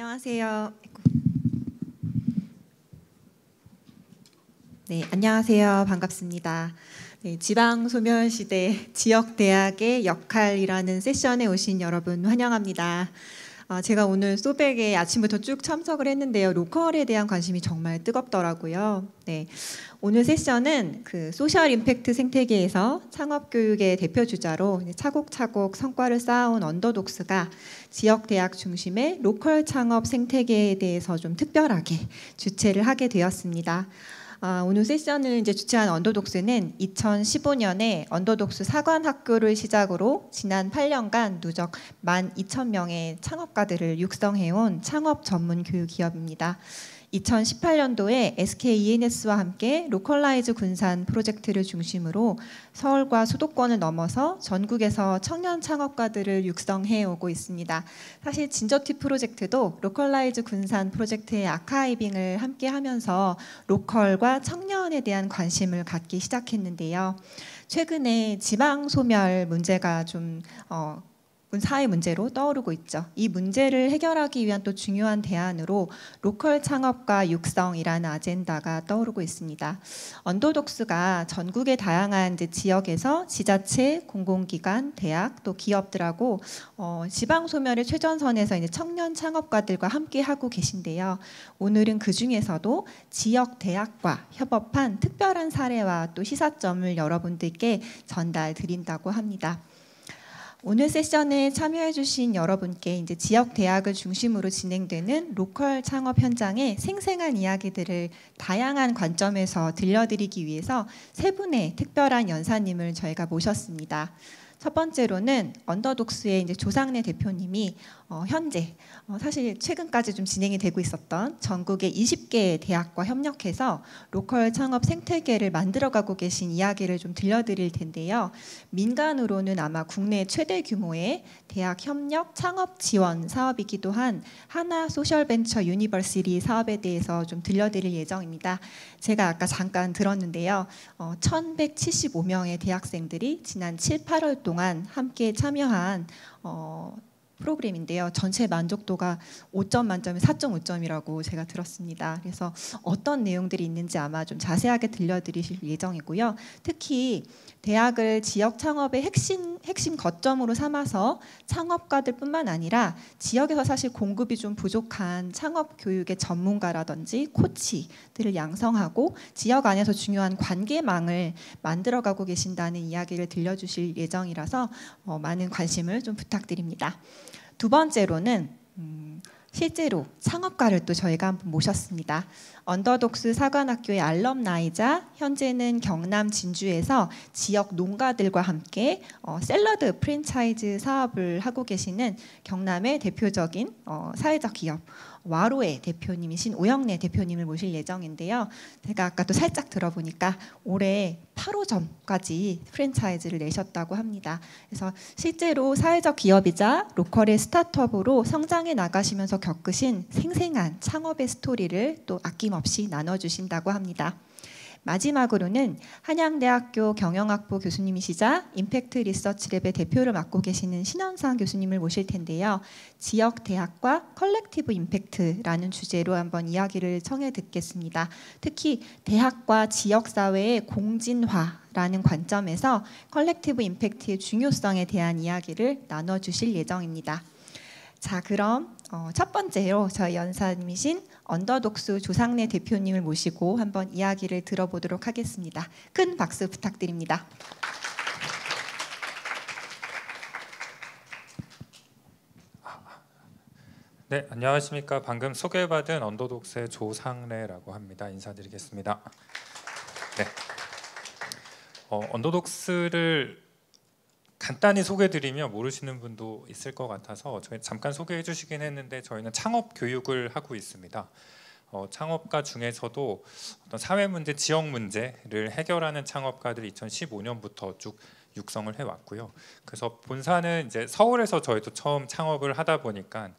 안녕하세요. 네, 안녕하세요. 반갑습니다. 네, 지방 소멸 시대 지역 대학의 역할이라는 세션에 오신 여러분 환영합니다. 아, 제가 오늘 소백에 아침부터 쭉 참석을 했는데요. 로컬에 대한 관심이 정말 뜨겁더라고요. 네. 오늘 세션은 그 소셜 임팩트 생태계에서 창업 교육의 대표 주자로 차곡차곡 성과를 쌓아온 언더독스가 지역 대학 중심의 로컬 창업 생태계에 대해서 좀 특별하게 주최를 하게 되었습니다. 아, 오늘 세션을 이제 주최한 언더독스는 2015년에 언더독스 사관학교를 시작으로 지난 8년간 누적 12,000명의 창업가들을 육성해온 창업 전문 교육 기업입니다. 2018년도에 SKENS와 함께 로컬라이즈 군산 프로젝트를 중심으로 서울과 수도권을 넘어서 전국에서 청년 창업가들을 육성해 오고 있습니다. 사실 진저티 프로젝트도 로컬라이즈 군산 프로젝트의 아카이빙을 함께 하면서 로컬과 청년에 대한 관심을 갖기 시작했는데요. 최근에 지방 소멸 문제가 좀 어, 사회 문제로 떠오르고 있죠. 이 문제를 해결하기 위한 또 중요한 대안으로 로컬 창업과 육성이라는 아젠다가 떠오르고 있습니다. 언더독스가 전국의 다양한 지역에서 지자체, 공공기관, 대학 또 기업들하고 어, 지방 소멸의 최전선에서 이제 청년 창업가들과 함께 하고 계신데요. 오늘은 그 중에서도 지역 대학과 협업한 특별한 사례와 또 시사점을 여러분들께 전달 드린다고 합니다. 오늘 세션에 참여해주신 여러분께 이제 지역 대학을 중심으로 진행되는 로컬 창업 현장의 생생한 이야기들을 다양한 관점에서 들려드리기 위해서 세 분의 특별한 연사님을 저희가 모셨습니다. 첫 번째로는 언더독스의 이제 조상래 대표님이 어, 현재 어, 사실 최근까지 좀 진행이 되고 있었던 전국의 20개 대학과 협력해서 로컬 창업 생태계를 만들어가고 계신 이야기를 좀 들려드릴 텐데요. 민간으로는 아마 국내 최대 규모의 대학 협력 창업 지원 사업이기도 한 하나 소셜벤처 유니버시리 사업에 대해서 좀 들려드릴 예정입니다. 제가 아까 잠깐 들었는데요. 어, 1,175명의 대학생들이 지난 7, 8월 동안 함께 참여한 어, 프로그램인데요. 전체 만족도가 5점 만점에 4.5점이라고 제가 들었습니다. 그래서 어떤 내용들이 있는지 아마 좀 자세하게 들려드리실 예정이고요. 특히 대학을 지역 창업의 핵심 핵심 거점으로 삼아서 창업가들뿐만 아니라 지역에서 사실 공급이 좀 부족한 창업 교육의 전문가라든지 코치들을 양성하고 지역 안에서 중요한 관계망을 만들어가고 계신다는 이야기를 들려주실 예정이라서 어, 많은 관심을 좀 부탁드립니다. 두 번째로는 음, 실제로 창업가를 또 저희가 한번 모셨습니다. 언더독스 사관학교의 알럼나이자 현재는 경남 진주에서 지역 농가들과 함께 어, 샐러드 프랜차이즈 사업을 하고 계시는 경남의 대표적인 어, 사회적 기업 와로의 대표님이신 오영래 대표님을 모실 예정인데요. 제가 아까 또 살짝 들어보니까 올해 8호점까지 프랜차이즈를 내셨다고 합니다. 그래서 실제로 사회적 기업이자 로컬의 스타트업으로 성장해 나가시면서 겪으신 생생한 창업의 스토리를 또 아낌없이 나눠주신다고 합니다. 마지막으로는 한양대학교 경영학부 교수님이시자 임팩트 리서치랩의 대표를 맡고 계시는 신원상 교수님을 모실 텐데요. 지역 대학과 컬렉티브 임팩트라는 주제로 한번 이야기를 청해 듣겠습니다. 특히 대학과 지역 사회의 공진화 라는 관점에서 컬렉티브 임팩트의 중요성에 대한 이야기를 나눠 주실 예정입니다. 자, 그럼 어, 첫 번째로 저희 연사님이신 언더독스 조상래 대표님을 모시고 한번 이야기를 들어보도록 하겠습니다. 큰 박수 부탁드립니다. 네, 안녕하십니까. 방금 소개받은 언더독스의 조상래라고 합니다. 인사드리겠습니다. 네. 어, 언더독스를 간단히 소개드리면 모르시는 분도 있을 것 같아서 저희 잠깐 소개해 주시긴 했는데 저희는 창업 교육을 하고 있습니다. 어, 창업가 중에서도 어떤 사회 문제, 지역 문제를 해결하는 창업가들이 2015년부터 쭉 육성을 해왔고요. 그래서 본사는 이제 서울에서 저희도 처음 창업을 하다 보니까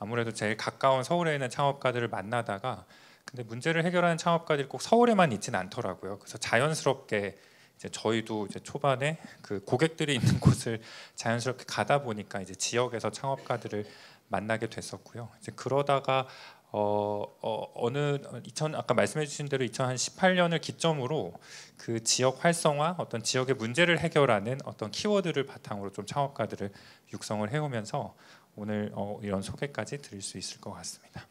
아무래도 제일 가까운 서울에 있는 창업가들을 만나다가 근데 문제를 해결하는 창업가들이 꼭 서울에만 있지는 않더라고요. 그래서 자연스럽게 이제 저희도 이제 초반에 그 고객들이 있는 곳을 자연스럽게 가다 보니까 이제 지역에서 창업가들을 만나게 됐었고요. 이제 그러다가 어, 어, 느2000 아까 말씀해주신 대로 2018년을 기점으로 그 지역 활성화 어떤 지역의 문제를 해결하는 어떤 키워드를 바탕으로 좀 창업가들을 육성을 해오면서 오늘 어, 이런 소개까지 드릴 수 있을 것 같습니다.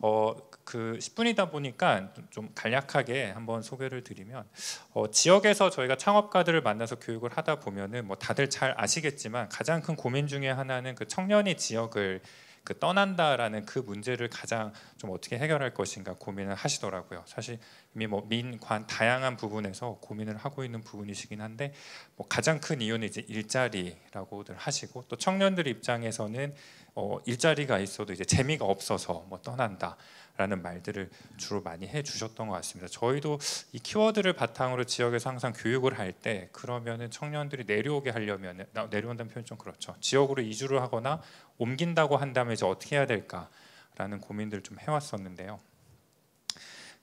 어, 그 10분이다 보니까 좀 간략하게 한번 소개를 드리면 어, 지역에서 저희가 창업가들을 만나서 교육을 하다 보면은 뭐 다들 잘 아시겠지만 가장 큰 고민 중에 하나는 그 청년이 지역을 그 떠난다라는 그 문제를 가장 좀 어떻게 해결할 것인가 고민을 하시더라고요. 사실 이미 뭐 민관 다양한 부분에서 고민을 하고 있는 부분이시긴 한데 뭐 가장 큰 이유는 이제 일자리라고들 하시고 또 청년들 입장에서는 어 일자리가 있어도 이제 재미가 없어서 뭐 떠난다. 라는 말들을 주로 많이 해 주셨던 것 같습니다. 저희도 이 키워드를 바탕으로 지역에서 항상 교육을 할 때 그러면은 청년들이 내려오게 하려면 내려온다는 표현 좀 그렇죠. 지역으로 이주를 하거나 옮긴다고 한다면 이제 어떻게 해야 될까라는 고민들을 좀 해왔었는데요.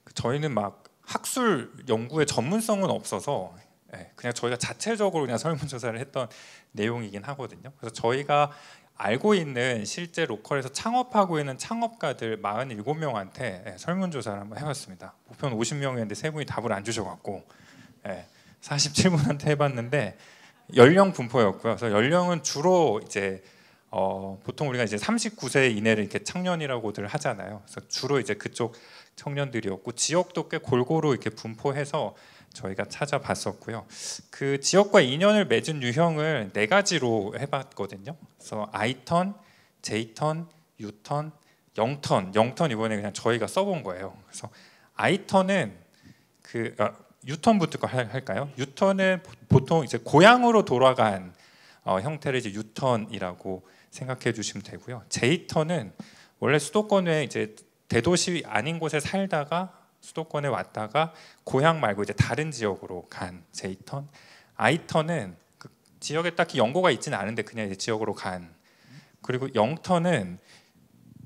그 저희는 막 학술 연구의 전문성은 없어서 예, 그냥 저희가 자체적으로 그냥 설문조사를 했던 내용이긴 하거든요. 그래서 저희가 알고 있는 실제 로컬에서 창업하고 있는 창업가들 47명한테 예, 설문조사를 한번 해봤습니다. 목표는 50명이었는데 세 분이 답을 안 주셔갖고 47분한테 예, 해봤는데 연령 분포였고요. 그래서 연령은 주로 이제 어, 보통 우리가 이제 39세 이내를 이렇게 청년이라고들 하잖아요. 그래서 주로 이제 그쪽 청년들이었고 지역도 꽤 골고루 이렇게 분포해서 저희가 찾아봤었고요. 그 지역과 인연을 맺은 유형을 네 가지로 해봤거든요. 그래서 I턴, J턴, U턴, 영턴영턴 이번에 그냥 저희가 써본 거예요. 그래서 I턴은 그 아, 어, U턴부터 할까요? U턴은 보통 이제 고향으로 돌아간 어, 형태를 이제 U턴이라고 생각해 주시면 되고요. J턴은 원래 수도권 에 이제 대도시 아닌 곳에 살다가 수도권에 왔다가 고향 말고 이제 다른 지역으로 간 제이턴. 아이턴은 그 지역에 딱히 연고가 있지는 않은데 그냥 이제 지역으로 간. 그리고 영턴은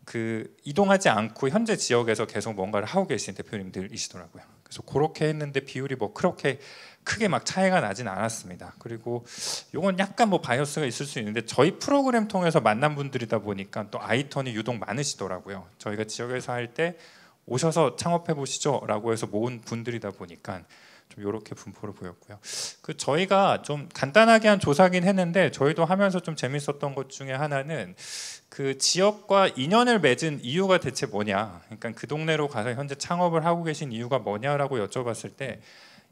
그 이동하지 않고 현재 지역에서 계속 뭔가를 하고 계신 대표님들이시더라고요. 그래서 그렇게 했는데 비율이 뭐 그렇게 크게 막 차이가 나진 않았습니다. 그리고 이건 약간 뭐 바이어스가 있을 수 있는데 저희 프로그램 통해서 만난 분들이다 보니까 또 아이턴이 유독 많으시더라고요. 저희가 지역에서 할때 오셔서 창업해 보시죠라고 해서 모은 분들이다 보니까 좀 이렇게 분포를 보였고요. 그 저희가 좀 간단하게 한 조사긴 했는데 저희도 하면서 좀 재밌었던 것 중에 하나는 그 지역과 인연을 맺은 이유가 대체 뭐냐. 그러니까 그 동네로 가서 현재 창업을 하고 계신 이유가 뭐냐라고 여쭤봤을 때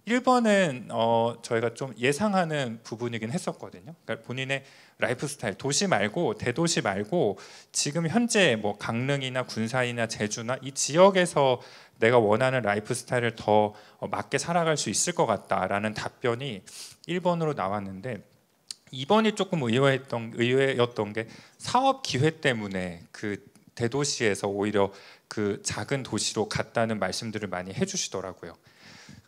1번은 어, 저희가 좀 예상하는 부분이긴 했었거든요. 그러니까 본인의 라이프 스타일, 도시 말고 대도시 말고 지금 현재 뭐 강릉이나 군산이나 제주나 이 지역에서 내가 원하는 라이프 스타일을 더 어, 맞게 살아갈 수 있을 것 같다라는 답변이 1번으로 나왔는데 2번이 조금 의외였던 의외였던 게 사업 기회 때문에 그 대도시에서 오히려 그 작은 도시로 갔다는 말씀들을 많이 해주시더라고요.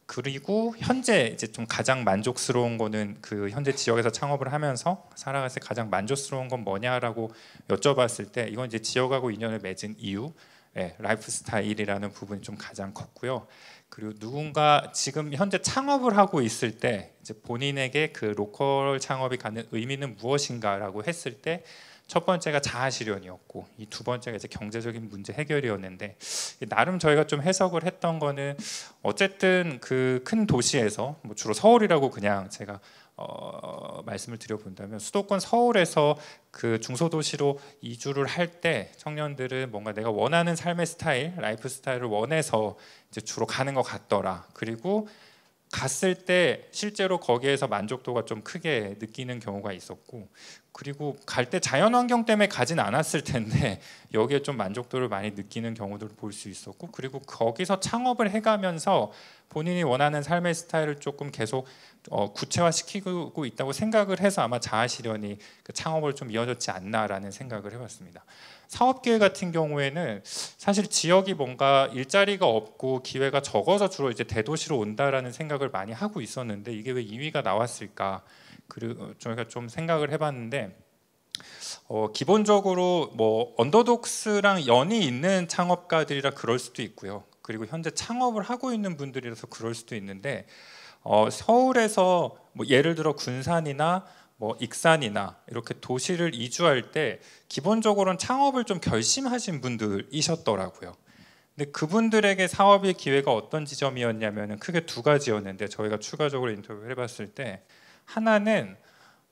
그리고 현재 이제 좀 가장 만족스러운 거는 그 현재 지역에서 창업을 하면서 살아갈때 가장 만족스러운 건 뭐냐라고 여쭤봤을 때 이건 이제 지역하고 인연을 맺은 이유, 예, 라이프 스타일이라는 부분이 좀 가장 컸고요. 그리고 누군가 지금 현재 창업을 하고 있을 때 이제 본인에게 그 로컬 창업이 갖는 의미는 무엇인가라고 했을 때첫 번째가 자아실현이었고 이 두 번째가 이제 경제적인 문제 해결이었는데 나름 저희가 좀 해석을 했던 거는 어쨌든 그 큰 도시에서 뭐 주로 서울이라고 그냥 제가 어, 말씀을 드려본다면 수도권 서울에서 그 중소도시로 이주를 할 때 청년들은 뭔가 내가 원하는 삶의 스타일, 라이프 스타일을 원해서 이제 주로 가는 것 같더라. 그리고 갔을 때 실제로 거기에서 만족도가 좀 크게 느끼는 경우가 있었고 그리고 갈 때 자연 환경 때문에 가진 않았을 텐데 여기에 좀 만족도를 많이 느끼는 경우들을 볼 수 있었고 그리고 거기서 창업을 해가면서 본인이 원하는 삶의 스타일을 조금 계속 어, 구체화시키고 있다고 생각을 해서 아마 자아실현이 그 창업을 좀 이어졌지 않나라는 생각을 해봤습니다. 사업기회 같은 경우에는 사실 지역이 뭔가 일자리가 없고 기회가 적어서 주로 이제 대도시로 온다라는 생각을 많이 하고 있었는데 이게 왜 2위가 나왔을까? 그리고 저희가 좀 생각을 해봤는데 어, 기본적으로 뭐 언더독스랑 연이 있는 창업가들이라 그럴 수도 있고요. 그리고 현재 창업을 하고 있는 분들이라서 그럴 수도 있는데 어, 서울에서 뭐 예를 들어 군산이나 뭐 익산이나 이렇게 도시를 이주할 때 기본적으로는 창업을 좀 결심하신 분들이셨더라고요. 근데 그분들에게 사업의 기회가 어떤 지점이었냐면 크게 두 가지였는데 저희가 추가적으로 인터뷰를 해봤을 때 하나는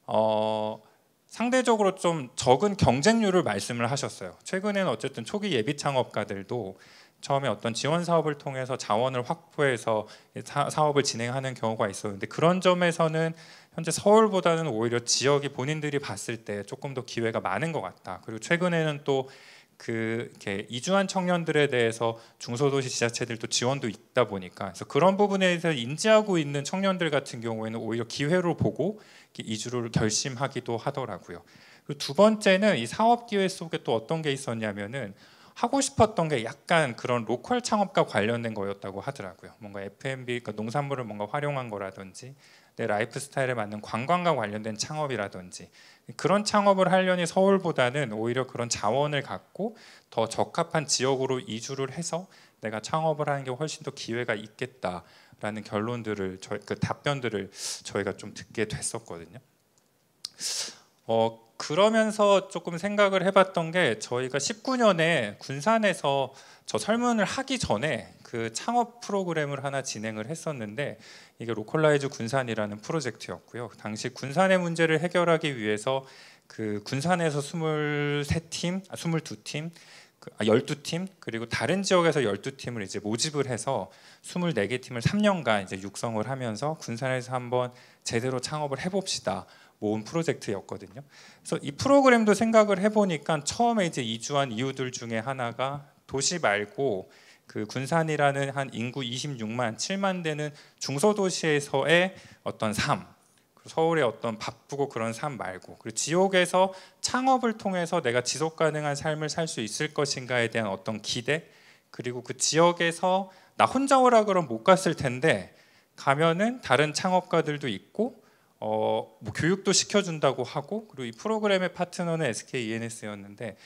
어, 상대적으로 좀 적은 경쟁률을 말씀을 하셨어요. 최근에는 어쨌든 초기 예비 창업가들도 처음에 어떤 지원 사업을 통해서 자원을 확보해서 사업을 진행하는 경우가 있었는데 그런 점에서는 현재 서울보다는 오히려 지역이 본인들이 봤을 때 조금 더 기회가 많은 것 같다. 그리고 최근에는 또 그 이주한 청년들에 대해서 중소도시 지자체들도 지원도 있다 보니까 그래서 그런 부분에 대해서 인지하고 있는 청년들 같은 경우에는 오히려 기회로 보고 이주를 결심하기도 하더라고요. 그두 번째는 이 사업 기회 속에 또 어떤 게 있었냐면은 하고 싶었던 게 약간 그런 로컬 창업과 관련된 거였다고 하더라고요. 뭔가 F&B, 그러니까 농산물을 뭔가 활용한 거라든지 내 라이프 스타일에 맞는 관광과 관련된 창업이라든지 그런 창업을 하려니 서울보다는 오히려 그런 자원을 갖고 더 적합한 지역으로 이주를 해서 내가 창업을 하는 게 훨씬 더 기회가 있겠다라는 결론들을 저그 답변들을 저희가 좀 듣게 됐었거든요. 어 그러면서 조금 생각을 해봤던 게 저희가 19년에 군산에서 저 설문을 하기 전에 그 창업 프로그램을 하나 진행을 했었는데 이게 로컬라이즈 군산이라는 프로젝트였고요. 당시 군산의 문제를 해결하기 위해서 그 군산에서 23팀, 아, 22팀, 그, 아, 12팀 그리고 다른 지역에서 12팀을 이제 모집을 해서 24개 팀을 3년간 이제 육성을 하면서 군산에서 한번 제대로 창업을 해봅시다. 모은 프로젝트였거든요. 그래서 이 프로그램도 생각을 해보니까 처음에 이제 이주한 이유들 중에 하나가 도시 말고 그 군산이라는 한 인구 26만 7만 되는 중소도시에서의 어떤 삶 그 서울의 어떤 바쁘고 그런 삶 말고 그리고 지옥에서 창업을 통해서 내가 지속 가능한 삶을 살 수 있을 것인가에 대한 어떤 기대 그리고 그 지역에서 나 혼자 오라 그러면못 갔을 텐데 가면은 다른 창업가들도 있고 어, 뭐 교육도 시켜준다고 하고 그리고 이 프로그램의 파트너는 SK E&S였는데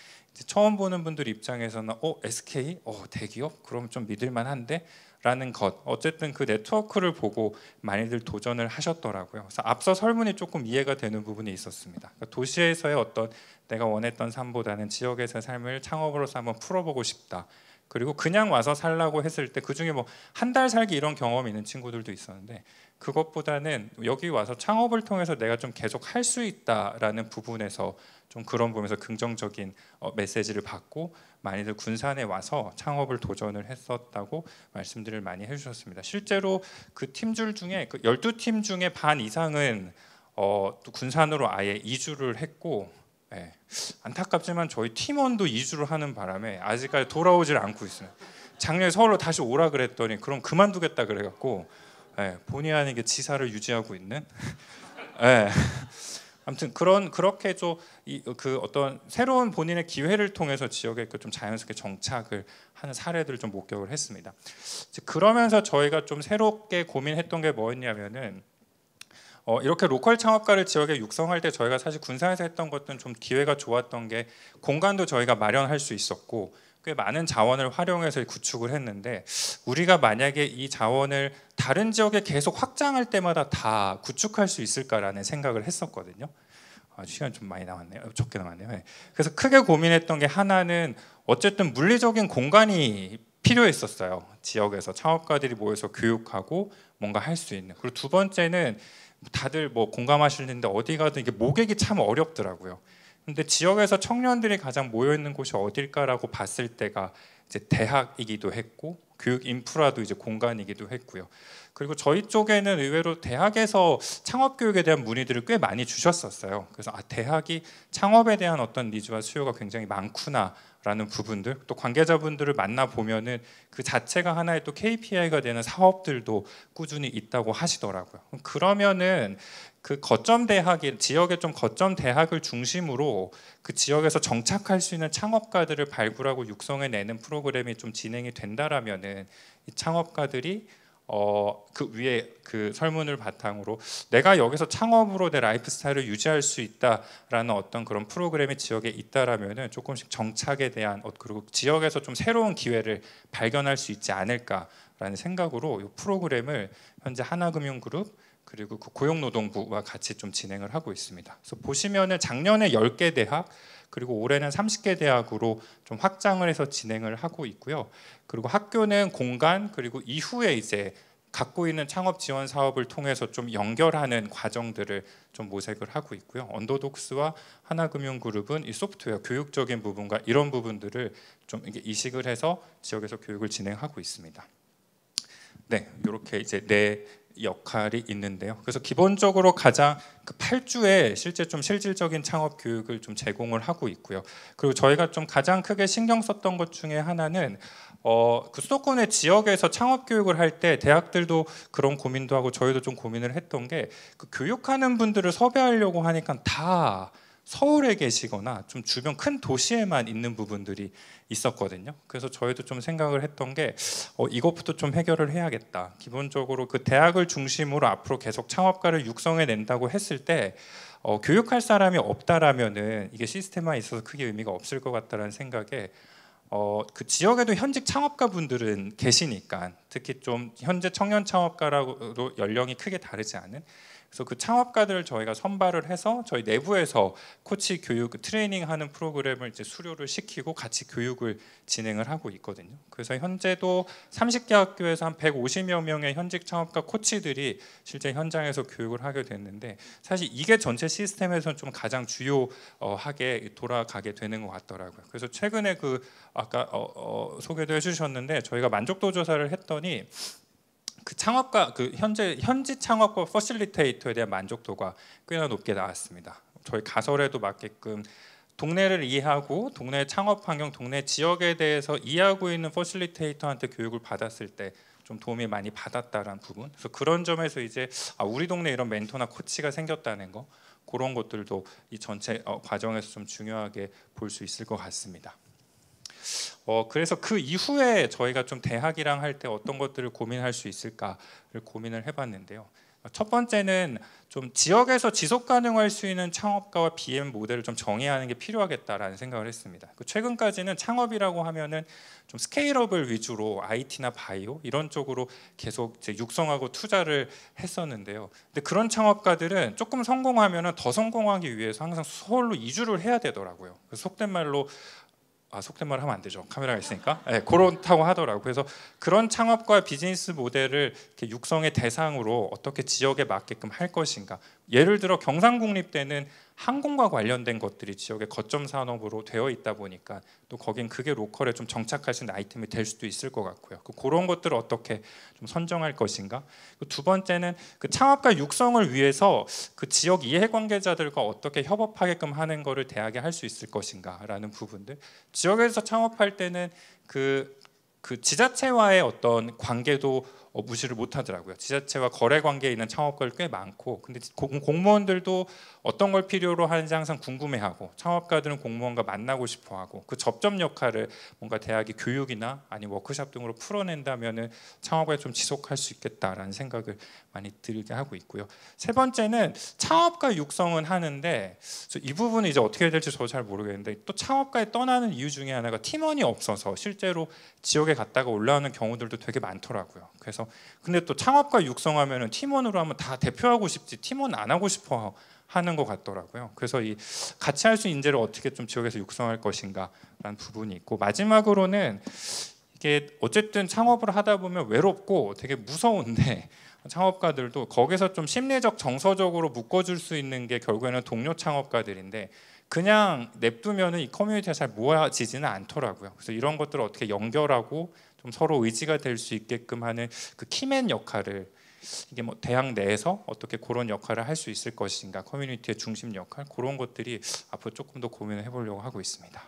처음 보는 분들 입장에서는 어 SK 어 대기업 그럼 좀 믿을만한데 라는 것 어쨌든 그 네트워크를 보고 많이들 도전을 하셨더라고요. 그래서 앞서 설문이 조금 이해가 되는 부분이 있었습니다. 그러니까 도시에서의 어떤 내가 원했던 삶보다는 지역에서의 삶을 창업으로서 한번 풀어보고 싶다. 그리고 그냥 와서 살라고 했을 때 그중에 뭐 한 달 살기 이런 경험이 있는 친구들도 있었는데 그것보다는 여기 와서 창업을 통해서 내가 좀 계속 할 수 있다라는 부분에서 좀 그런 부분에서 긍정적인 어, 메시지를 받고 많이들 군산에 와서 창업을 도전을 했었다고 말씀들을 많이 해주셨습니다. 실제로 그 팀줄 중에 그 12팀 중에 반 이상은 어, 군산으로 아예 이주를 했고 예. 안타깝지만 저희 팀원도 이주를 하는 바람에 아직까지 돌아오질 않고 있어요. 작년에 서울로 다시 오라 그랬더니 그럼 그만두겠다 그래갖고 예, 본의 아니게 지사를 유지하고 있는. 예. 아무튼 그런 그렇게 좀 그 어떤 새로운 본인의 기회를 통해서 지역에 그 좀 자연스럽게 정착을 하는 사례들을 좀 목격을 했습니다. 그러면서 저희가 좀 새롭게 고민했던 게 뭐였냐면은 어, 이렇게 로컬 창업가를 지역에 육성할 때 저희가 사실 군산에서 했던 것들은 좀 기회가 좋았던 게 공간도 저희가 마련할 수 있었고 꽤 많은 자원을 활용해서 구축을 했는데 우리가 만약에 이 자원을 다른 지역에 계속 확장할 때마다 다 구축할 수 있을까라는 생각을 했었거든요. 아, 시간 좀 많이 남았네요. 어, 적게 남았네요. 예. 그래서 크게 고민했던 게 하나는 어쨌든 물리적인 공간이 필요했었어요. 지역에서 창업가들이 모여서 교육하고 뭔가 할 수 있는. 그리고 두 번째는 다들 뭐 공감하실는데 어디 가든 이게 모객이 참 어렵더라고요. 근데 지역에서 청년들이 가장 모여 있는 곳이 어딜까라고 봤을 때가 이제 대학이기도 했고 교육 인프라도 이제 공간이기도 했고요. 그리고 저희 쪽에는 의외로 대학에서 창업 교육에 대한 문의들을 꽤 많이 주셨었어요. 그래서 아 대학이 창업에 대한 어떤 니즈와 수요가 굉장히 많구나라는 부분들 또 관계자분들을 만나 보면은 그 자체가 하나의 또 KPI가 되는 사업들도 꾸준히 있다고 하시더라고요. 그러면은 그 거점 대학이 지역의 좀 거점 대학을 중심으로 그 지역에서 정착할 수 있는 창업가들을 발굴하고 육성해내는 프로그램이 좀 진행이 된다라면은 이 창업가들이 어, 그 위에 그 설문을 바탕으로 내가 여기서 창업으로 내 라이프 스타일을 유지할 수 있다라는 어떤 그런 프로그램이 지역에 있다라면은 조금씩 정착에 대한 어, 그리고 지역에서 좀 새로운 기회를 발견할 수 있지 않을까라는 생각으로 이 프로그램을 현재 하나금융그룹 그리고 그 고용노동부와 같이 좀 진행을 하고 있습니다. 그래서 보시면은 작년에 10개 대학 그리고 올해는 30개 대학으로 좀 확장을 해서 진행을 하고 있고요. 그리고 학교는 공간 그리고 이후에 이제 갖고 있는 창업 지원 사업을 통해서 좀 연결하는 과정들을 좀 모색을 하고 있고요. 언더독스와 하나금융그룹은 이 소프트웨어 교육적인 부분과 이런 부분들을 좀 이게 이식을 해서 지역에서 교육을 진행하고 있습니다. 네, 이렇게 이제 네 역할이 있는데요. 그래서 기본적으로 가장 그 8주에 실제 좀 실질적인 창업 교육을 좀 제공을 하고 있고요. 그리고 저희가 좀 가장 크게 신경 썼던 것 중에 하나는 어, 그 수도권의 지역에서 창업 교육을 할 때 대학들도 그런 고민도 하고 저희도 좀 고민을 했던 게 그 교육하는 분들을 섭외하려고 하니까 다 서울에 계시거나 좀 주변 큰 도시에만 있는 부분들이 있었거든요. 그래서 저희도 좀 생각을 했던 게 어, 이것부터 좀 해결을 해야겠다. 기본적으로 그 대학을 중심으로 앞으로 계속 창업가를 육성해 낸다고 했을 때 어, 교육할 사람이 없다라면은 이게 시스템화에 있어서 크게 의미가 없을 것 같다라는 생각에 어, 그 지역에도 현직 창업가 분들은 계시니까 특히 좀 현재 청년 창업가라고도 연령이 크게 다르지 않은 그래서 그 창업가들을 저희가 선발을 해서 저희 내부에서 코치 교육 그 트레이닝하는 프로그램을 이제 수료를 시키고 같이 교육을 진행을 하고 있거든요. 그래서 현재도 30개 학교에서 한 150여 명의 현직 창업가 코치들이 실제 현장에서 교육을 하게 됐는데 사실 이게 전체 시스템에서는 좀 가장 주요하게 돌아가게 되는 것 같더라고요. 그래서 최근에 그 아까 어, 어, 소개도 해주셨는데 저희가 만족도 조사를 했더니 그창업과그 현재 현지 창업과 퍼실리테이터에 대한 만족도가 꽤나 높게 나왔습니다. 저희 가설에도 맞게끔 동네를 이해하고 동네 창업 환경, 동네 지역에 대해서 이해하고 있는 퍼실리테이터한테 교육을 받았을 때 좀 도움이 많이 받았다라는 부분. 그래서 그런 점에서 이제 아, 우리 동네 이런 멘토나 코치가 생겼다는 거 그런 것들도 이 전체 어, 과정에서 좀 중요하게 볼 수 있을 것 같습니다. 어, 그래서 그 이후에 저희가 좀 대학이랑 할 때 어떤 것들을 고민할 수 있을까를 고민을 해봤는데요. 첫 번째는 좀 지역에서 지속 가능할 수 있는 창업가와 BM 모델을 좀 정해야 하는 게 필요하겠다라는 생각을 했습니다. 그 최근까지는 창업이라고 하면은 좀 스케일업을 위주로 IT나 바이오 이런 쪽으로 계속 육성하고 투자를 했었는데요. 근데 그런 창업가들은 조금 성공하면은 더 성공하기 위해서 항상 서울로 이주를 해야 되더라고요. 속된 말로 아, 속된 말 하면 안 되죠. 카메라가 있으니까. 네, 그렇다고 하더라고요. 그래서 그런 창업과 비즈니스 모델을 이렇게 육성의 대상으로 어떻게 지역에 맞게끔 할 것인가. 예를 들어 경상국립대는 항공과 관련된 것들이 지역의 거점 산업으로 되어 있다 보니까 또 거긴 그게 로컬에 좀 정착할 수 있는 아이템이 될 수도 있을 것 같고요. 그 그런 것들을 어떻게 좀 선정할 것인가? 그 두 번째는 그 창업가 육성을 위해서 그 지역 이해관계자들과 어떻게 협업하게끔 하는 것을 대학에 할 수 있을 것인가라는 부분들. 지역에서 창업할 때는 그그 그 지자체와의 어떤 관계도 어, 무시를 못하더라고요. 지자체와 거래 관계에 있는 창업가들 꽤 많고, 근데 공무원들도 어떤 걸 필요로 하는지 항상 궁금해하고, 창업가들은 공무원과 만나고 싶어하고, 그 접점 역할을 뭔가 대학이 교육이나 아니 워크샵 등으로 풀어낸다면은 창업에 좀 지속할 수 있겠다라는 생각을 많이 들게 하고 있고요. 세 번째는 창업가 육성은 하는데 이 부분은 이제 어떻게 될지 저도 잘 모르겠는데 또 창업가에 떠나는 이유 중에 하나가 팀원이 없어서 실제로 지역에 갔다가 올라오는 경우들도 되게 많더라고요. 그래서 그래서 근데 또 창업과 육성하면은 팀원으로 하면 다 대표하고 싶지 팀원 안 하고 싶어 하는 것 같더라고요. 그래서 이 같이 할수 인재를 어떻게 좀 지역에서 육성할 것인가라는 부분이 있고 마지막으로는 이게 어쨌든 창업을 하다 보면 외롭고 되게 무서운데 창업가들도 거기서 좀 심리적 정서적으로 묶어줄 수 있는 게 결국에는 동료 창업가들인데 그냥 냅두면은 이 커뮤니티가 잘 모아지지는 않더라고요. 그래서 이런 것들을 어떻게 연결하고 좀 서로 의지가 될 수 있게끔 하는 그 키맨 역할을 이게 뭐 대학 내에서 어떻게 그런 역할을 할 수 있을 것인가 커뮤니티의 중심 역할 그런 것들이 앞으로 조금 더 고민을 해보려고 하고 있습니다.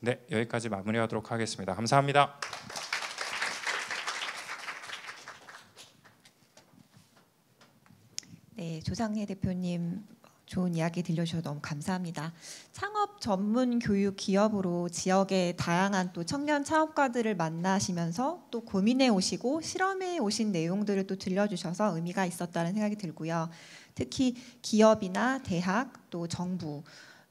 네 여기까지 마무리하도록 하겠습니다. 감사합니다. 네 조상래 대표님 좋은 이야기 들려주셔서 너무 감사합니다. 창업 전문 교육 기업으로 지역의 다양한 또 청년 창업가들을 만나시면서 또 고민해 오시고 실험해 오신 내용들을 또 들려주셔서 의미가 있었다는 생각이 들고요. 특히 기업이나 대학 또 정부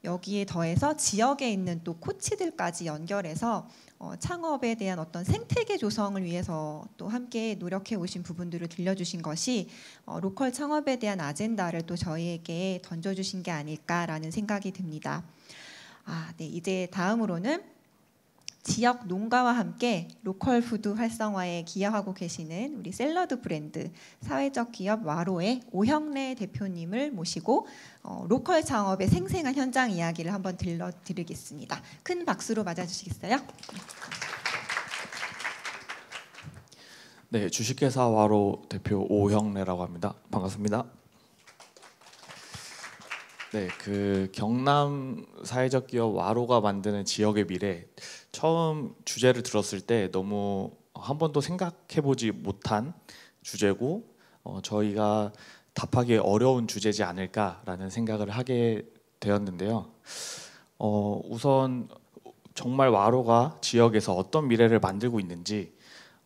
여기에 더해서 지역에 있는 또 코치들까지 연결해서 어, 창업에 대한 어떤 생태계 조성을 위해서 또 함께 노력해 오신 부분들을 들려주신 것이 어, 로컬 창업에 대한 아젠다를 또 저희에게 던져주신 게 아닐까라는 생각이 듭니다. 아, 네, 이제 다음으로는 지역 농가와 함께 로컬 푸드 활성화에 기여하고 계시는 우리 샐러드 브랜드 사회적 기업 와로의 오형래 대표님을 모시고 어, 로컬 창업의 생생한 현장 이야기를 한번 들려드리겠습니다. 큰 박수로 맞아주시겠어요? 네, 주식회사 와로 대표 오형래라고 합니다. 반갑습니다. 네, 그 경남 사회적 기업 와로가 만드는 지역의 미래 처음 주제를 들었을 때 너무 어, 한 번도 생각해보지 못한 주제고 어, 저희가 답하기 어려운 주제지 않을까라는 생각을 하게 되었는데요. 어, 우선 정말 와로가 지역에서 어떤 미래를 만들고 있는지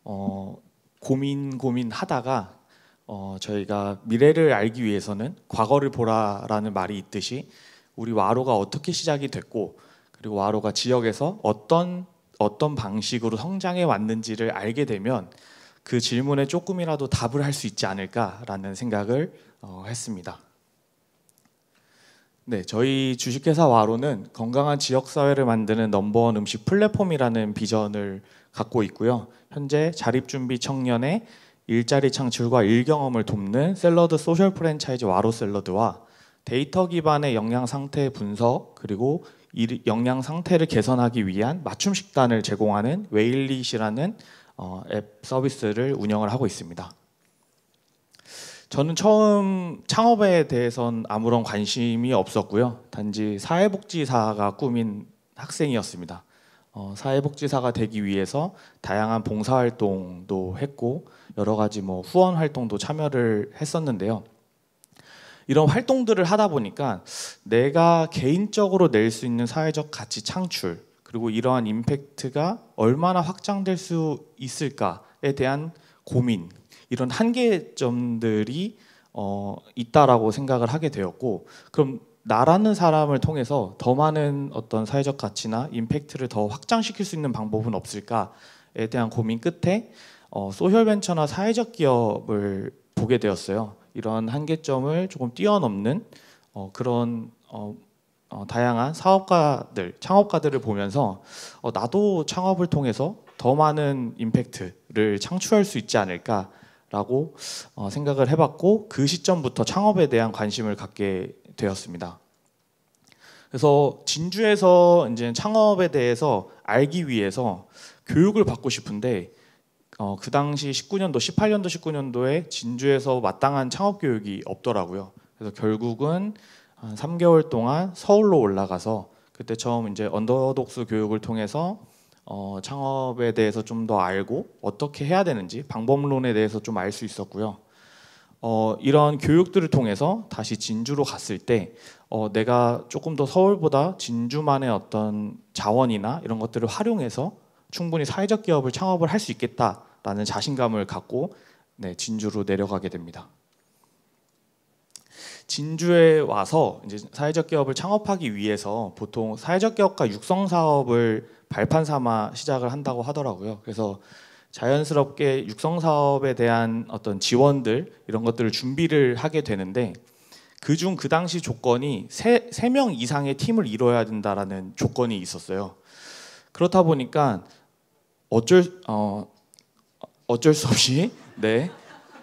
어, 고민 고민하다가 어, 저희가 미래를 알기 위해서는 과거를 보라라는 말이 있듯이 우리 와로가 어떻게 시작이 됐고 그리고 와로가 지역에서 어떤 어떤 방식으로 성장해 왔는지를 알게 되면 그 질문에 조금이라도 답을 할 수 있지 않을까라는 생각을 어, 했습니다. 네, 저희 주식회사 와로는 건강한 지역 사회를 만드는 넘버원 음식 플랫폼이라는 비전을 갖고 있고요. 현재 자립 준비 청년의 일자리 창출과 일경험을 돕는 샐러드 소셜 프랜차이즈 와로 샐러드와 데이터 기반의 영양 상태 분석 그리고 이 영양 상태를 개선하기 위한 맞춤 식단을 제공하는 웨일릿이라는 어, 앱 서비스를 운영을 하고 있습니다. 저는 처음 창업에 대해선 아무런 관심이 없었고요. 단지 사회복지사가 꿈인 학생이었습니다. 어, 사회복지사가 되기 위해서 다양한 봉사활동도 했고 여러 가지 뭐 후원 활동도 참여를 했었는데요. 이런 활동들을 하다 보니까 내가 개인적으로 낼 수 있는 사회적 가치 창출 그리고 이러한 임팩트가 얼마나 확장될 수 있을까에 대한 고민 이런 한계점들이 어, 있다라고 생각을 하게 되었고 그럼 나라는 사람을 통해서 더 많은 어떤 사회적 가치나 임팩트를 더 확장시킬 수 있는 방법은 없을까에 대한 고민 끝에 어, 소셜 벤처나 사회적 기업을 보게 되었어요. 이런한 한계점을 조금 뛰어넘는 어, 그런 어, 어, 다양한 사업가들, 창업가들을 보면서 어, 나도 창업을 통해서 더 많은 임팩트를 창출할 수 있지 않을까라고 어, 생각을 해봤고 그 시점부터 창업에 대한 관심을 갖게 되었습니다. 그래서 진주에서 이제 창업에 대해서 알기 위해서 교육을 받고 싶은데 어, 그 당시 19년도, 18년도, 19년도에 진주에서 마땅한 창업 교육이 없더라고요. 그래서 결국은 한 3개월 동안 서울로 올라가서 그때 처음 이제 언더독스 교육을 통해서 어, 창업에 대해서 좀 더 알고 어떻게 해야 되는지 방법론에 대해서 좀 알 수 있었고요. 어, 이런 교육들을 통해서 다시 진주로 갔을 때 어, 내가 조금 더 서울보다 진주만의 어떤 자원이나 이런 것들을 활용해서 충분히 사회적 기업을 창업을 할 수 있겠다라는 자신감을 갖고 네, 진주로 내려가게 됩니다. 진주에 와서 이제 사회적 기업을 창업하기 위해서 보통 사회적 기업과 육성 사업을 발판 삼아 시작을 한다고 하더라고요. 그래서 자연스럽게 육성 사업에 대한 어떤 지원들 이런 것들을 준비를 하게 되는데 그중 그 당시 조건이 세 명 이상의 팀을 이뤄야 된다라는 조건이 있었어요. 그렇다 보니까 어쩔 어 어쩔 수 없이 네.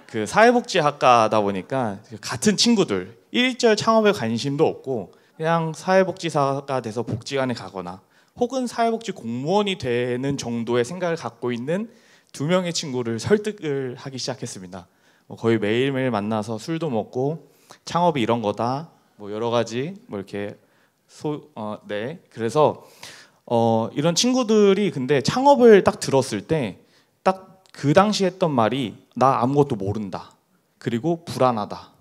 그 사회복지학과다 보니까 같은 친구들 일절 창업에 관심도 없고 그냥 사회복지사가 돼서 복지관에 가거나 혹은 사회복지 공무원이 되는 정도의 생각을 갖고 있는 두 명의 친구를 설득을 하기 시작했습니다. 뭐 거의 매일매일 만나서 술도 먹고 창업이 이런 거다. 뭐 여러 가지 뭐 이렇게 소 어 네. 그래서 어, 이런 친구들이 근데 창업을 딱 들었을 때 딱 그 당시 했던 말이 나 아무것도 모른다. 그리고 불안하다.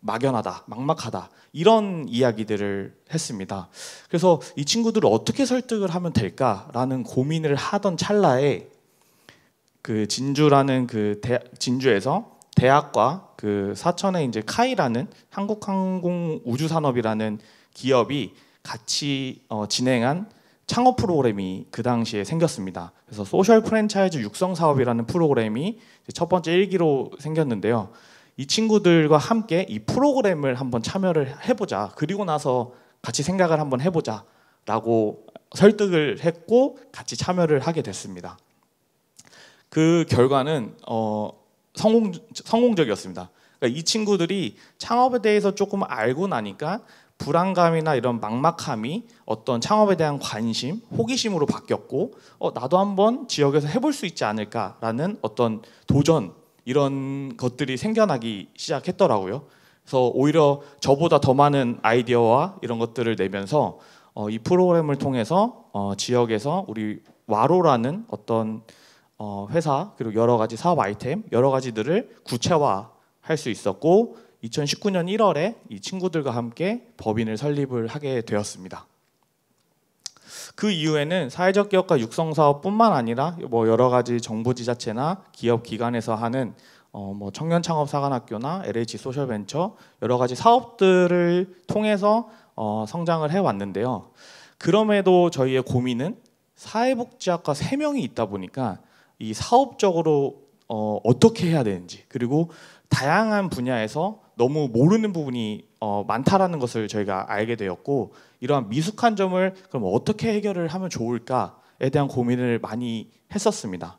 막연하다. 막막하다. 이런 이야기들을 했습니다. 그래서 이 친구들을 어떻게 설득을 하면 될까라는 고민을 하던 찰나에 그 진주라는 그 대, 진주에서 대학과 그 사천에 이제 카이라는 한국항공우주산업이라는 기업이 같이 어, 진행한 창업 프로그램이 그 당시에 생겼습니다. 그래서 소셜 프랜차이즈 육성 사업이라는 프로그램이 첫 번째 일기로 생겼는데요. 이 친구들과 함께 이 프로그램을 한번 참여를 해보자. 그리고 나서 같이 생각을 한번 해보자. 라고 설득을 했고 같이 참여를 하게 됐습니다. 그 결과는 어, 성공, 성공적이었습니다. 그러니까 이 친구들이 창업에 대해서 조금 알고 나니까 불안감이나 이런 막막함이 어떤 창업에 대한 관심, 호기심으로 바뀌었고 어, 나도 한번 지역에서 해볼 수 있지 않을까라는 어떤 도전 이런 것들이 생겨나기 시작했더라고요. 그래서 오히려 저보다 더 많은 아이디어와 이런 것들을 내면서 어, 이 프로그램을 통해서 어, 지역에서 우리 와로라는 어떤 어, 회사 그리고 여러 가지 사업 아이템 여러 가지들을 구체화할 수 있었고 2019년 1월에 이 친구들과 함께 법인을 설립을 하게 되었습니다. 그 이후에는 사회적 기업과 육성 사업뿐만 아니라 뭐 여러 가지 정부 지자체나 기업 기관에서 하는 어뭐 청년 창업 사관학교나 LH 소셜 벤처 여러 가지 사업들을 통해서 어 성장을 해 왔는데요. 그럼에도 저희의 고민은 사회복지학과 3명이 있다 보니까 이 사업적으로 어, 어떻게 해야 되는지 그리고 다양한 분야에서 너무 모르는 부분이 어, 많다라는 것을 저희가 알게 되었고 이러한 미숙한 점을 그럼 어떻게 해결을 하면 좋을까에 대한 고민을 많이 했었습니다.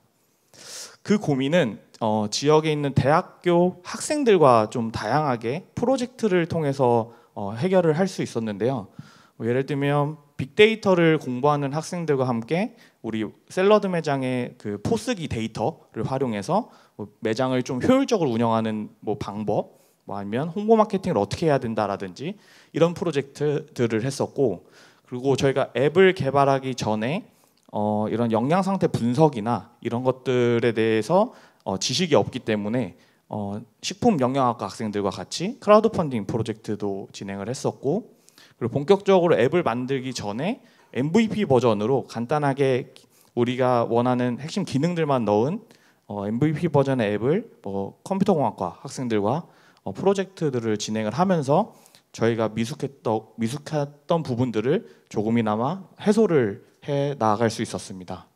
그 고민은 어, 지역에 있는 대학교 학생들과 좀 다양하게 프로젝트를 통해서 어, 해결을 할 수 있었는데요. 뭐 예를 들면 빅데이터를 공부하는 학생들과 함께 우리 샐러드 매장의 그 포스기 데이터를 활용해서 뭐 매장을 좀 효율적으로 운영하는 뭐 방법 뭐 아니면 홍보 마케팅을 어떻게 해야 된다라든지 이런 프로젝트들을 했었고 그리고 저희가 앱을 개발하기 전에 어, 이런 영양 상태 분석이나 이런 것들에 대해서 어, 지식이 없기 때문에 어, 식품 영양학과 학생들과 같이 크라우드 펀딩 프로젝트도 진행을 했었고 그리고 본격적으로 앱을 만들기 전에 MVP 버전으로 간단하게 우리가 원하는 핵심 기능들만 넣은 어, MVP 버전의 앱을 뭐 컴퓨터공학과 학생들과 어, 프로젝트들을 진행을 하면서 저희가 미숙했던, 미숙했던 부분들을 조금이나마 해소를 해 나갈 수 있었습니다.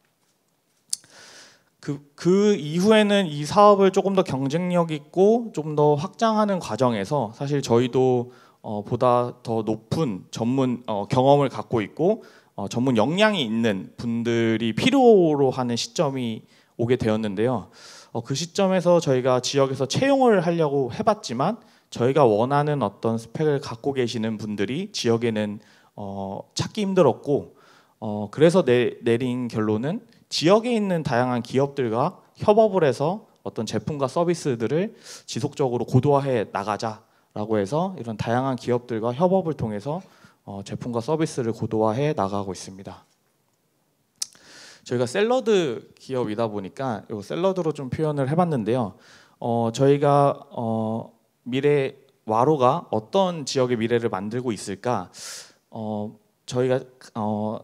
그, 그 이후에는 이 사업을 조금 더 경쟁력 있고 좀 더 확장하는 과정에서 사실 저희도 어, 보다 더 높은 전문 어, 경험을 갖고 있고 어, 전문 역량이 있는 분들이 필요로 하는 시점이 오게 되었는데요. 어, 그 시점에서 저희가 지역에서 채용을 하려고 해봤지만 저희가 원하는 어떤 스펙을 갖고 계시는 분들이 지역에는 어, 찾기 힘들었고 어, 그래서 내, 내린 결론은 지역에 있는 다양한 기업들과 협업을 해서 어떤 제품과 서비스들을 지속적으로 고도화해 나가자라고 해서 이런 다양한 기업들과 협업을 통해서 어, 제품과 서비스를 고도화해 나가고 있습니다. 저희가 샐러드 기업이다 보니까 이 샐러드로 좀 표현을 해봤는데요. 어, 저희가 어, 미래 와로가 어떤 지역의 미래를 만들고 있을까? 어, 저희가 어,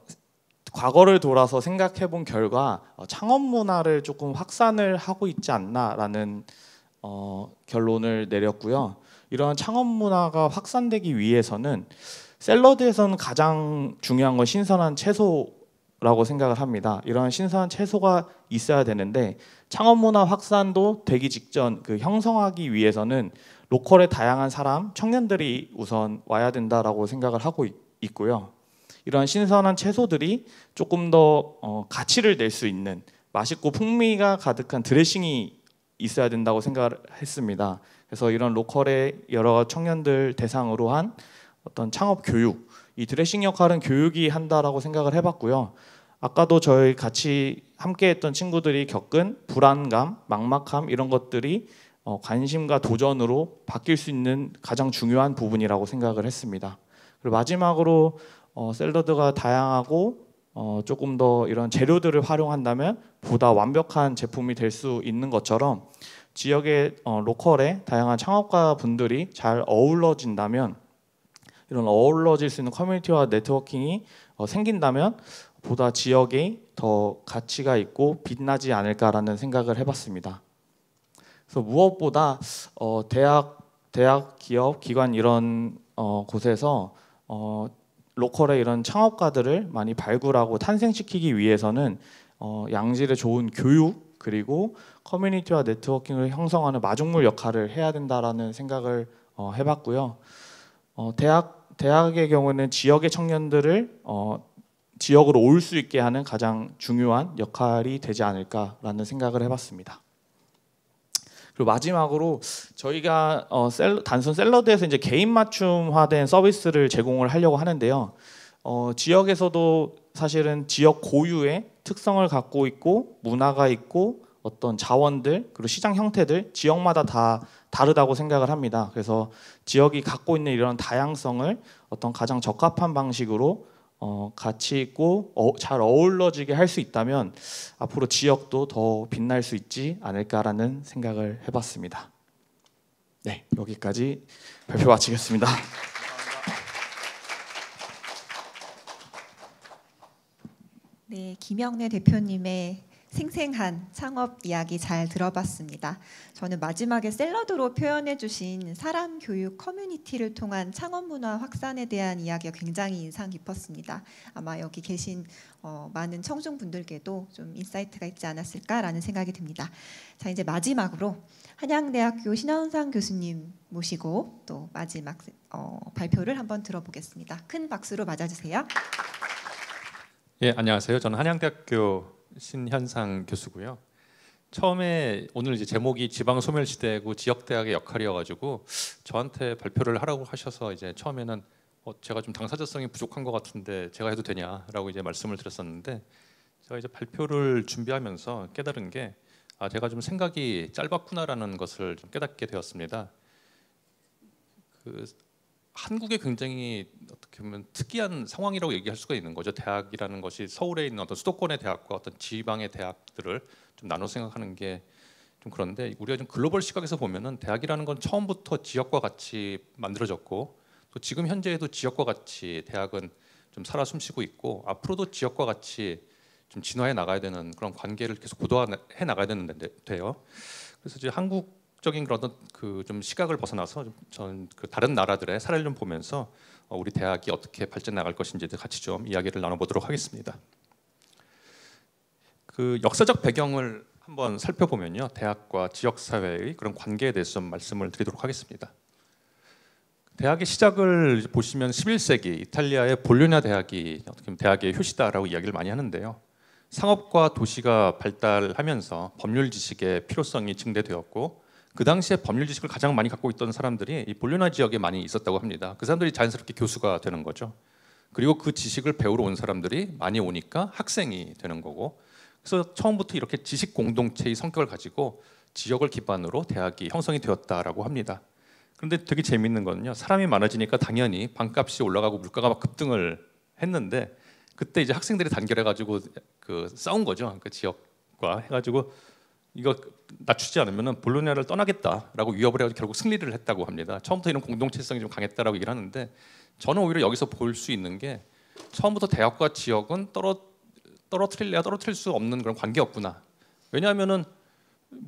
과거를 돌아서 생각해본 결과 어, 창업 문화를 조금 확산을 하고 있지 않나라는 어, 결론을 내렸고요. 이러한 창업 문화가 확산되기 위해서는 샐러드에서는 가장 중요한 건 신선한 채소 라고 생각을 합니다. 이러한 신선한 채소가 있어야 되는데 창업 문화 확산도 되기 직전 그 형성하기 위해서는 로컬의 다양한 사람, 청년들이 우선 와야 된다라고 생각을 하고 있, 고요 이러한 신선한 채소들이 조금 더 어, 가치를 낼 수 있는 맛있고 풍미가 가득한 드레싱이 있어야 된다고 생각을 했습니다. 그래서 이런 로컬의 여러 청년들 대상으로 한 어떤 창업 교육 이 드레싱 역할은 교육이 한다라고 생각을 해봤고요. 아까도 저희 같이 함께했던 친구들이 겪은 불안감, 막막함 이런 것들이 어, 관심과 도전으로 바뀔 수 있는 가장 중요한 부분이라고 생각을 했습니다. 그리고 마지막으로 어, 샐러드가 다양하고 어, 조금 더 이런 재료들을 활용한다면 보다 완벽한 제품이 될 수 있는 것처럼 지역의 어, 로컬의 다양한 창업가 분들이 잘 어우러진다면 이런 어우러질 수 있는 커뮤니티와 네트워킹이 어, 생긴다면 보다 지역이 더 가치가 있고 빛나지 않을까라는 생각을 해봤습니다. 그래서 무엇보다 어, 대학, 대학, 기업, 기관 이런 어, 곳에서 어, 로컬의 이런 창업가들을 많이 발굴하고 탄생시키기 위해서는 어, 양질의 좋은 교육 그리고 커뮤니티와 네트워킹을 형성하는 마중물 역할을 해야 된다라는 생각을 어, 해봤고요. 대학 대학의 경우는 지역의 청년들을 어, 지역으로 올 수 있게 하는 가장 중요한 역할이 되지 않을까라는 생각을 해봤습니다. 그리고 마지막으로 저희가 어, 셀 단순 샐러드에서 이제 개인 맞춤화된 서비스를 제공을 하려고 하는데요. 어, 지역에서도 사실은 지역 고유의 특성을 갖고 있고 문화가 있고 어떤 자원들 그리고 시장 형태들 지역마다 다 다르다고 생각을 합니다. 그래서 지역이 갖고 있는 이런 다양성을 어떤 가장 적합한 방식으로 어, 가치 있고 어, 잘 어울러지게 할 수 있다면 앞으로 지역도 더 빛날 수 있지 않을까라는 생각을 해봤습니다. 네, 여기까지 발표 마치겠습니다. 네, 김영래 대표님의 생생한 창업 이야기 잘 들어봤습니다. 저는 마지막에 샐러드로 표현해주신 사람 교육 커뮤니티를 통한 창업 문화 확산에 대한 이야기가 굉장히 인상 깊었습니다. 아마 여기 계신 어, 많은 청중분들께도 좀 인사이트가 있지 않았을까라는 생각이 듭니다. 자 이제 마지막으로 한양대학교 신원상 교수님 모시고 또 마지막 어, 발표를 한번 들어보겠습니다. 큰 박수로 맞아주세요. 예 안녕하세요. 저는 한양대학교 신현상 교수고요. 처음에 오늘 이제 제목이 지방 소멸 시대고 지역 대학의 역할이어가지고 저한테 발표를 하라고 하셔서 이제 처음에는 어, 제가 좀 당사자성이 부족한 것 같은데 제가 해도 되냐라고 이제 말씀을 드렸었는데 제가 이제 발표를 준비하면서 깨달은 게 아, 제가 좀 생각이 짧았구나라는 것을 좀 깨닫게 되었습니다. 그 한국에 굉장히 어떻게 보면 특이한 상황이라고 얘기할 수가 있는 거죠. 대학이라는 것이 서울에 있는 어떤 수도권의 대학과 어떤 지방의 대학들을 좀 나눠 생각하는 게 좀 그런데 우리가 좀 글로벌 시각에서 보면은 대학이라는 건 처음부터 지역과 같이 만들어졌고 또 지금 현재에도 지역과 같이 대학은 좀 살아 숨쉬고 있고 앞으로도 지역과 같이 좀 진화해 나가야 되는 그런 관계를 계속 고도화해 나가야 되는데 돼요. 그래서 이제 한국 적인 그런 그좀 시각을 벗어나서 전그 다른 나라들의 사례를 좀 보면서 어, 우리 대학이 어떻게 발전 나갈 것인지 같이 좀 이야기를 나눠보도록 하겠습니다. 그 역사적 배경을 한번 살펴보면요, 대학과 지역 사회의 그런 관계에 대해서 좀 말씀을 드리도록 하겠습니다. 대학의 시작을 보시면 11세기 이탈리아의 볼료냐 대학이 어떻게 대학의 효시다라고 이야기를 많이 하는데요. 상업과 도시가 발달하면서 법률 지식의 필요성이 증대되었고 그 당시에 법률 지식을 가장 많이 갖고 있던 사람들이 이 볼류나 지역에 많이 있었다고 합니다. 그 사람들이 자연스럽게 교수가 되는 거죠. 그리고 그 지식을 배우러 온 사람들이 많이 오니까 학생이 되는 거고 그래서 처음부터 이렇게 지식 공동체의 성격을 가지고 지역을 기반으로 대학이 형성이 되었다라고 합니다. 그런데 되게 재미는거요 사람이 많아지니까 당연히 방값이 올라가고 물가가 막 급등을 했는데 그때 이제 학생들이 단결해 가지고 그 싸운 거죠. 그 지역과 해 가지고 이거 낮추지 않으면 볼로냐를 떠나겠다라고 위협을 해서 결국 승리를 했다고 합니다. 처음부터 이런 공동체성이 좀 강했다라고 얘기를 하는데 저는 오히려 여기서 볼 수 있는 게 처음부터 대학과 지역은 떨어 떨어뜨릴래야 떨어뜨릴 수 없는 그런 관계였구나. 왜냐하면은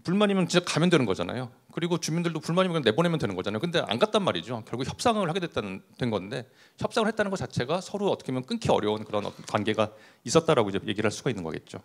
불만이면 진짜 가면 되는 거잖아요. 그리고 주민들도 불만이면 내보내면 되는 거잖아요. 근데 안 갔단 말이죠. 결국 협상을 하게 됐다는 된 건데 협상을 했다는 것 자체가 서로 어떻게 보면 끊기 어려운 그런 관계가 있었다라고 이제 얘기를 할 수가 있는 거겠죠.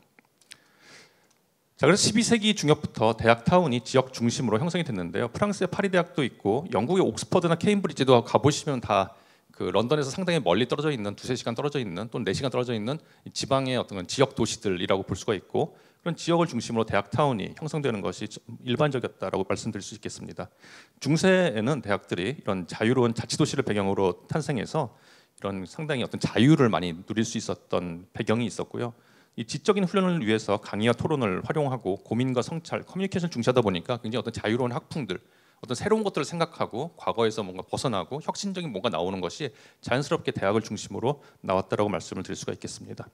자, 그래서 12세기 중엽부터 대학 타운이 지역 중심으로 형성이 됐는데요. 프랑스의 파리 대학도 있고 영국의 옥스퍼드나 케임브리지도 가보시면 다 그 런던에서 상당히 멀리 떨어져 있는 두세 시간 떨어져 있는 또는 네 시간 떨어져 있는 지방의 어떤 지역 도시들이라고 볼 수가 있고 그런 지역을 중심으로 대학 타운이 형성되는 것이 일반적이었다라고 말씀드릴 수 있겠습니다. 중세에는 대학들이 이런 자유로운 자치 도시를 배경으로 탄생해서 이런 상당히 어떤 자유를 많이 누릴 수 있었던 배경이 있었고요. 이 지적인 훈련을 위해서 강의와 토론을 활용하고 고민과 성찰, 커뮤니케이션 중시하다 보니까 굉장히 어떤 자유로운 학풍들, 어떤 새로운 것들을 생각하고 과거에서 뭔가 벗어나고 혁신적인 뭔가 나오는 것이 자연스럽게 대학을 중심으로 나왔다라고 말씀을 드릴 수가 있겠습니다.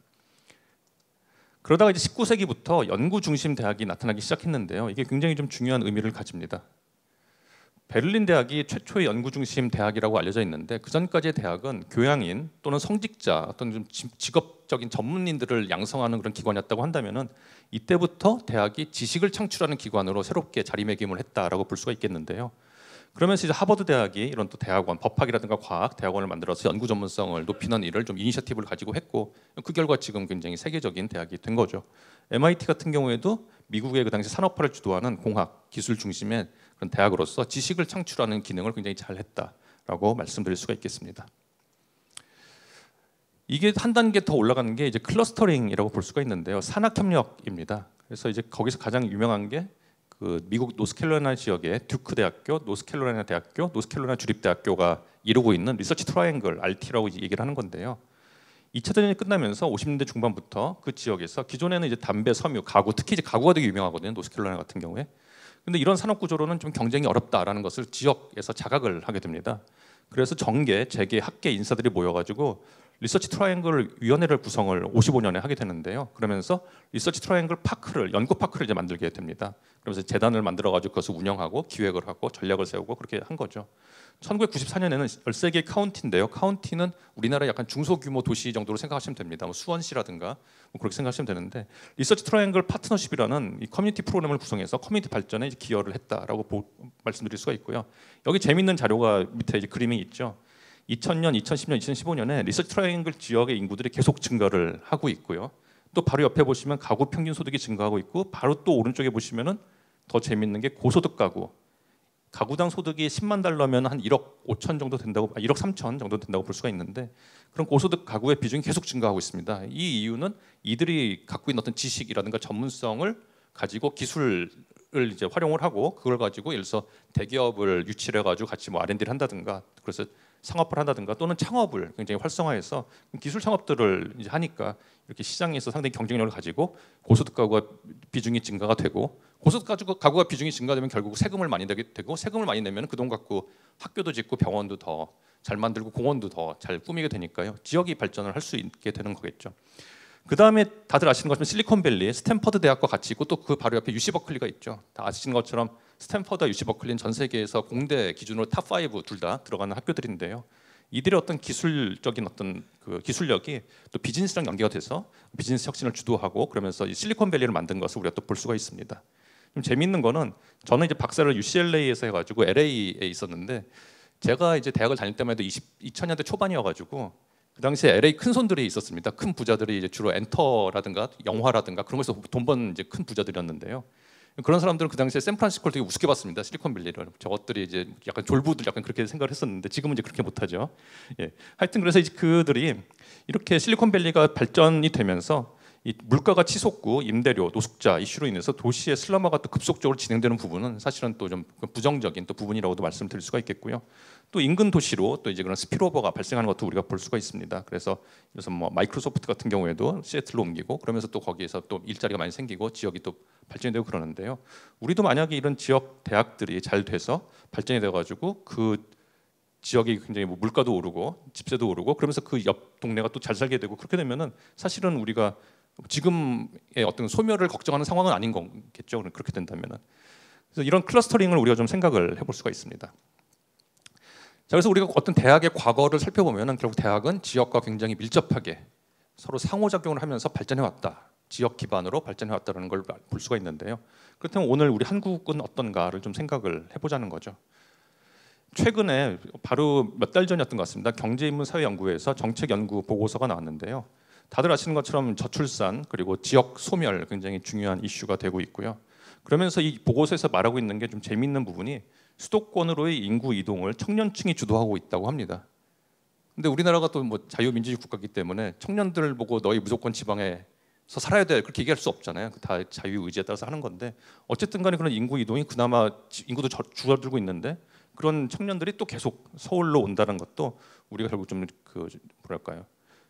그러다가 이제 19세기부터 연구 중심 대학이 나타나기 시작했는데요. 이게 굉장히 좀 중요한 의미를 가집니다. 베를린 대학이 최초의 연구 중심 대학이라고 알려져 있는데 그 전까지의 대학은 교양인 또는 성직자 어떤 좀 직업 지식적인 전문인들을 양성하는 그런 기관이었다고 한다면은 이때부터 대학이 지식을 창출하는 기관으로 새롭게 자리매김을 했다라고 볼 수가 있겠는데요. 그러면서 이제 하버드 대학이 이런 또 대학원 법학이라든가 과학 대학원을 만들어서 연구 전문성을 높이는 일을 좀 이니셔티브를 가지고 했고 그 결과 지금 굉장히 세계적인 대학이 된 거죠. MIT 같은 경우에도 미국의 그 당시 산업화를 주도하는 공학 기술 중심의 그런 대학으로서 지식을 창출하는 기능을 굉장히 잘 했다라고 말씀드릴 수가 있겠습니다. 이게 한 단계 더 올라가는 게 이제 클러스터링이라고 볼 수가 있는데요. 산학 협력입니다. 그래서 이제 거기서 가장 유명한 게그 미국 노스캐롤라이나 지역의 듀크 대학교, 노스캐롤라이나 대학교, 노스캐롤라이나 주립 대학교가 이루고 있는 리서치 트라이앵글 RT라고 얘기를 하는 건데요. 2차 대전이 끝나면서 50년대 중반부터 그 지역에서 기존에는 이제 담배, 섬유, 가구, 특히 이제 가구가 되게 유명하거든요. 노스캐롤라이나 같은 경우에. 근데 이런 산업 구조로는 좀 경쟁이 어렵다라는 것을 지역에서 자각을 하게 됩니다. 그래서 정계, 재계, 학계 인사들이 모여가지고 리서치 트라이앵글 위원회를 구성을 55년에 하게 되는데요. 그러면서 리서치 트라이앵글 파크를 연구 파크를 이제 만들게 됩니다. 그러면서 재단을 만들어 가지고 그것을 운영하고 기획을 하고 전략을 세우고 그렇게 한 거죠. 1994년에는 13개 카운티인데요. 카운티는 우리나라 약간 중소규모 도시 정도로 생각하시면 됩니다. 뭐 수원시라든가 뭐 그렇게 생각하시면 되는데 리서치 트라이앵글 파트너십이라는 이 커뮤니티 프로그램을 구성해서 커뮤니티 발전에 기여를 했다라고 보, 말씀드릴 수가 있고요. 여기 재밌는 자료가 밑에 이제 그림이 있죠. 2000년, 2010년, 2015년에 리서치 트라이앵글 지역의 인구들이 계속 증가를 하고 있고요. 또 바로 옆에 보시면 가구 평균 소득이 증가하고 있고 바로 또 오른쪽에 보시면은 더 재밌는 게 고소득 가구 가구당 소득이 10만 달러면 한 1억 5천 정도 된다고 아, 1억 3천 정도 된다고 볼 수가 있는데 그런 고소득 가구의 비중이 계속 증가하고 있습니다. 이 이유는 이들이 갖고 있는 어떤 지식이라든가 전문성을 가지고 기술을 이제 활용을 하고 그걸 가지고 예를 들어서 대기업을 유치해 가지고 같이 뭐 R&D를 한다든가 그래서 상업을 한다든가 또는 창업을 굉장히 활성화해서 기술 창업들을 이제 하니까 이렇게 시장에서 상당히 경쟁력을 가지고 고소득 가구가 비중이 증가가 되고 고소득 가구가 비중이 증가되면 결국 세금을 많이 내게 되고 세금을 많이 내면 그 돈 갖고 학교도 짓고 병원도 더 잘 만들고 공원도 더 잘 꾸미게 되니까요. 지역이 발전을 할 수 있게 되는 거겠죠. 그 다음에 다들 아시는 것처럼 실리콘밸리, 스탠퍼드 대학과 같이 있고 또 그 바로 옆에 유시 버클리가 있죠. 다 아시는 것처럼 스탠퍼드 유시 버클린 전 세계에서 공대 기준으로 탑 5 둘 다 들어가는 학교들인데요. 이들의 어떤 기술적인 어떤 그 기술력이 또 비즈니스랑 연계가 돼서 비즈니스 혁신을 주도하고 그러면서 이 실리콘밸리를 만든 것을 우리가 또 볼 수가 있습니다. 좀 재미있는 거는 저는 이제 박사를 UCLA에서 해가지고 LA에 있었는데 제가 이제 대학을 다닐 때만 해도 20, 2000년대 초반이어가지고 그 당시에 LA 큰 손들이 있었습니다. 큰 부자들이 이제 주로 엔터라든가 영화라든가 그런 것에서 돈번 이제 큰 부자들이었는데요. 그런 사람들은 그 당시에 샌프란시스코를 되게 우습게 봤습니다. 실리콘밸리를. 저것들이 이제 약간 졸부들 약간 그렇게 생각을 했었는데 지금은 이제 그렇게 못하죠. 예. 하여튼 그래서 이제 그들이 이렇게 실리콘밸리가 발전이 되면서 이 물가가 치솟고 임대료, 노숙자 이슈로 인해서 도시의 슬럼화가 또 급속적으로 진행되는 부분은 사실은 또 좀 부정적인 또 부분이라고도 말씀드릴 수가 있겠고요. 또 인근 도시로 또 이제 그런 스피로버가 발생하는 것도 우리가 볼 수가 있습니다. 그래서 요즘 뭐 마이크로소프트 같은 경우에도 시애틀로 옮기고 그러면서 또 거기에서 또 일자리가 많이 생기고 지역이 또 발전되고 그러는데요. 우리도 만약에 이런 지역 대학들이 잘 돼서 발전이 돼 가지고 그 지역이 굉장히 뭐 물가도 오르고 집세도 오르고 그러면서 그 옆 동네가 또 잘 살게 되고 그렇게 되면은 사실은 우리가 지금의 어떤 소멸을 걱정하는 상황은 아닌 거겠죠. 그렇게 된다면은 그래서 이런 클러스터링을 우리가 좀 생각을 해볼 수가 있습니다. 자, 그래서 우리가 어떤 대학의 과거를 살펴보면 결국 대학은 지역과 굉장히 밀접하게 서로 상호작용을 하면서 발전해 왔다. 지역 기반으로 발전해 왔다는 걸 볼 수가 있는데요. 그렇다면 오늘 우리 한국은 어떤가를 좀 생각을 해보자는 거죠. 최근에 바로 몇 달 전이었던 것 같습니다. 경제인문 사회연구에서 정책연구 보고서가 나왔는데요. 다들 아시는 것처럼 저출산 그리고 지역 소멸 굉장히 중요한 이슈가 되고 있고요. 그러면서 이 보고서에서 말하고 있는 게 좀 재미있는 부분이 수도권으로의 인구 이동을 청년층이 주도하고 있다고 합니다. 근데 우리나라가 또뭐 자유민주주의 국가이기 때문에 청년들을 보고 너희 무조건 지방에서 살아야 돼 그렇게 얘기할 수 없잖아요. 그 다 자유 의지에 따라서 하는 건데 어쨌든 간에 그런 인구 이동이 그나마 인구도 줄어들고 있는데 그런 청년들이 또 계속 서울로 온다는 것도 우리가 결국 좀그 뭐랄까요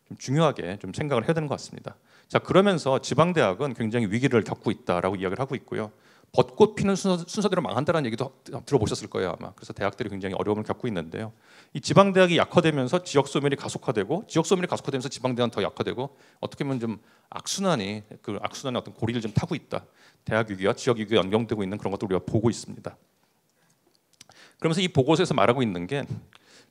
좀 중요하게 좀 생각을 해야 되는 것 같습니다. 자 그러면서 지방 대학은 굉장히 위기를 겪고 있다라고 이야기를 하고 있고요. 벚꽃 피는 순서, 순서 대로 망한다는 라 얘기도 들어보셨을 거예요 아마. 그래서 대학들이 굉장히 어려움을 겪고 있는데요. 이 지방 대학이 약화되면서 지역 소멸이 가속화되고 지역 소멸이 가속화되면서 지방 대학은 더 약화되고 어떻게 보면 좀 악순환이 그 악순환의 어떤 고리를 좀 타고 있다. 대학 위기와 지역 위기가 연결되고 있는 그런 것도 우리가 보고 있습니다. 그러면서 이 보고서에서 말하고 있는 게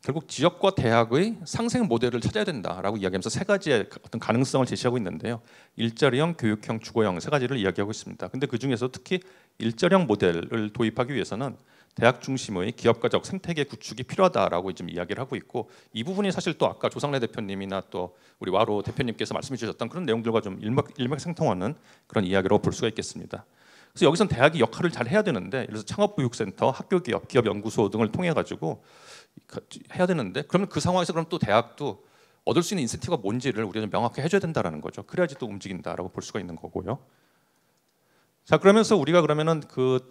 결국 지역과 대학의 상생 모델을 찾아야 된다라고 이야기하면서 세 가지의 어떤 가능성을 제시하고 있는데요. 일자리형, 교육형, 주거형 세 가지를 이야기하고 있습니다. 근데 그 중에서 특히 일자리형 모델을 도입하기 위해서는 대학 중심의 기업가적 생태계 구축이 필요하다라고 좀 이야기를 하고 있고 이 부분이 사실 또 아까 조상래 대표님이나 또 우리 와로 대표님께서 말씀해 주셨던 그런 내용들과 좀 일맥, 일맥상통하는 그런 이야기로 볼 수가 있겠습니다. 그래서 여기선 대학이 역할을 잘 해야 되는데 예를 들어서 창업보육센터, 학교기업, 기업연구소 등을 통해 가지고 해야 되는데 그러면 그 상황에서 그럼 또 대학도 얻을 수 있는 인센티브가 뭔지를 우리가 좀 명확히 해줘야 된다라는 거죠. 그래야지 또 움직인다라고 볼 수가 있는 거고요. 자 그러면서 우리가 그러면은 그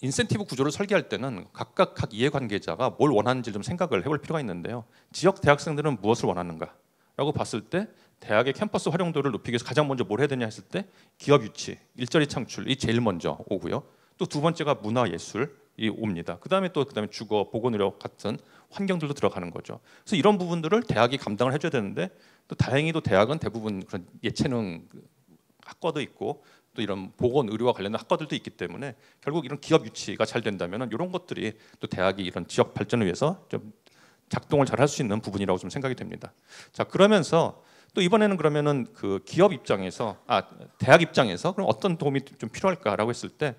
인센티브 구조를 설계할 때는 각각 각 이해관계자가 뭘 원하는지 좀 생각을 해볼 필요가 있는데요. 지역 대학생들은 무엇을 원하는가라고 봤을 때 대학의 캠퍼스 활용도를 높이기 위해서 가장 먼저 뭘 해야 되냐 했을 때 기업 유치, 일자리 창출이 제일 먼저 오고요. 또 두 번째가 문화 예술, 이 옵니다. 그다음에 또 그다음에 주거, 보건의료 같은 환경들도 들어가는 거죠. 그래서 이런 부분들을 대학이 감당을 해줘야 되는데 또 다행히도 대학은 대부분 그런 예체능 학과도 있고 또 이런 보건 의료와 관련된 학과들도 있기 때문에 결국 이런 기업 유치가 잘 된다면 이런 것들이 또 대학이 이런 지역 발전을 위해서 좀 작동을 잘 할 수 있는 부분이라고 좀 생각이 됩니다. 자 그러면서 또 이번에는 그러면은 그 기업 입장에서 아 대학 입장에서 그럼 어떤 도움이 좀 필요할까라고 했을 때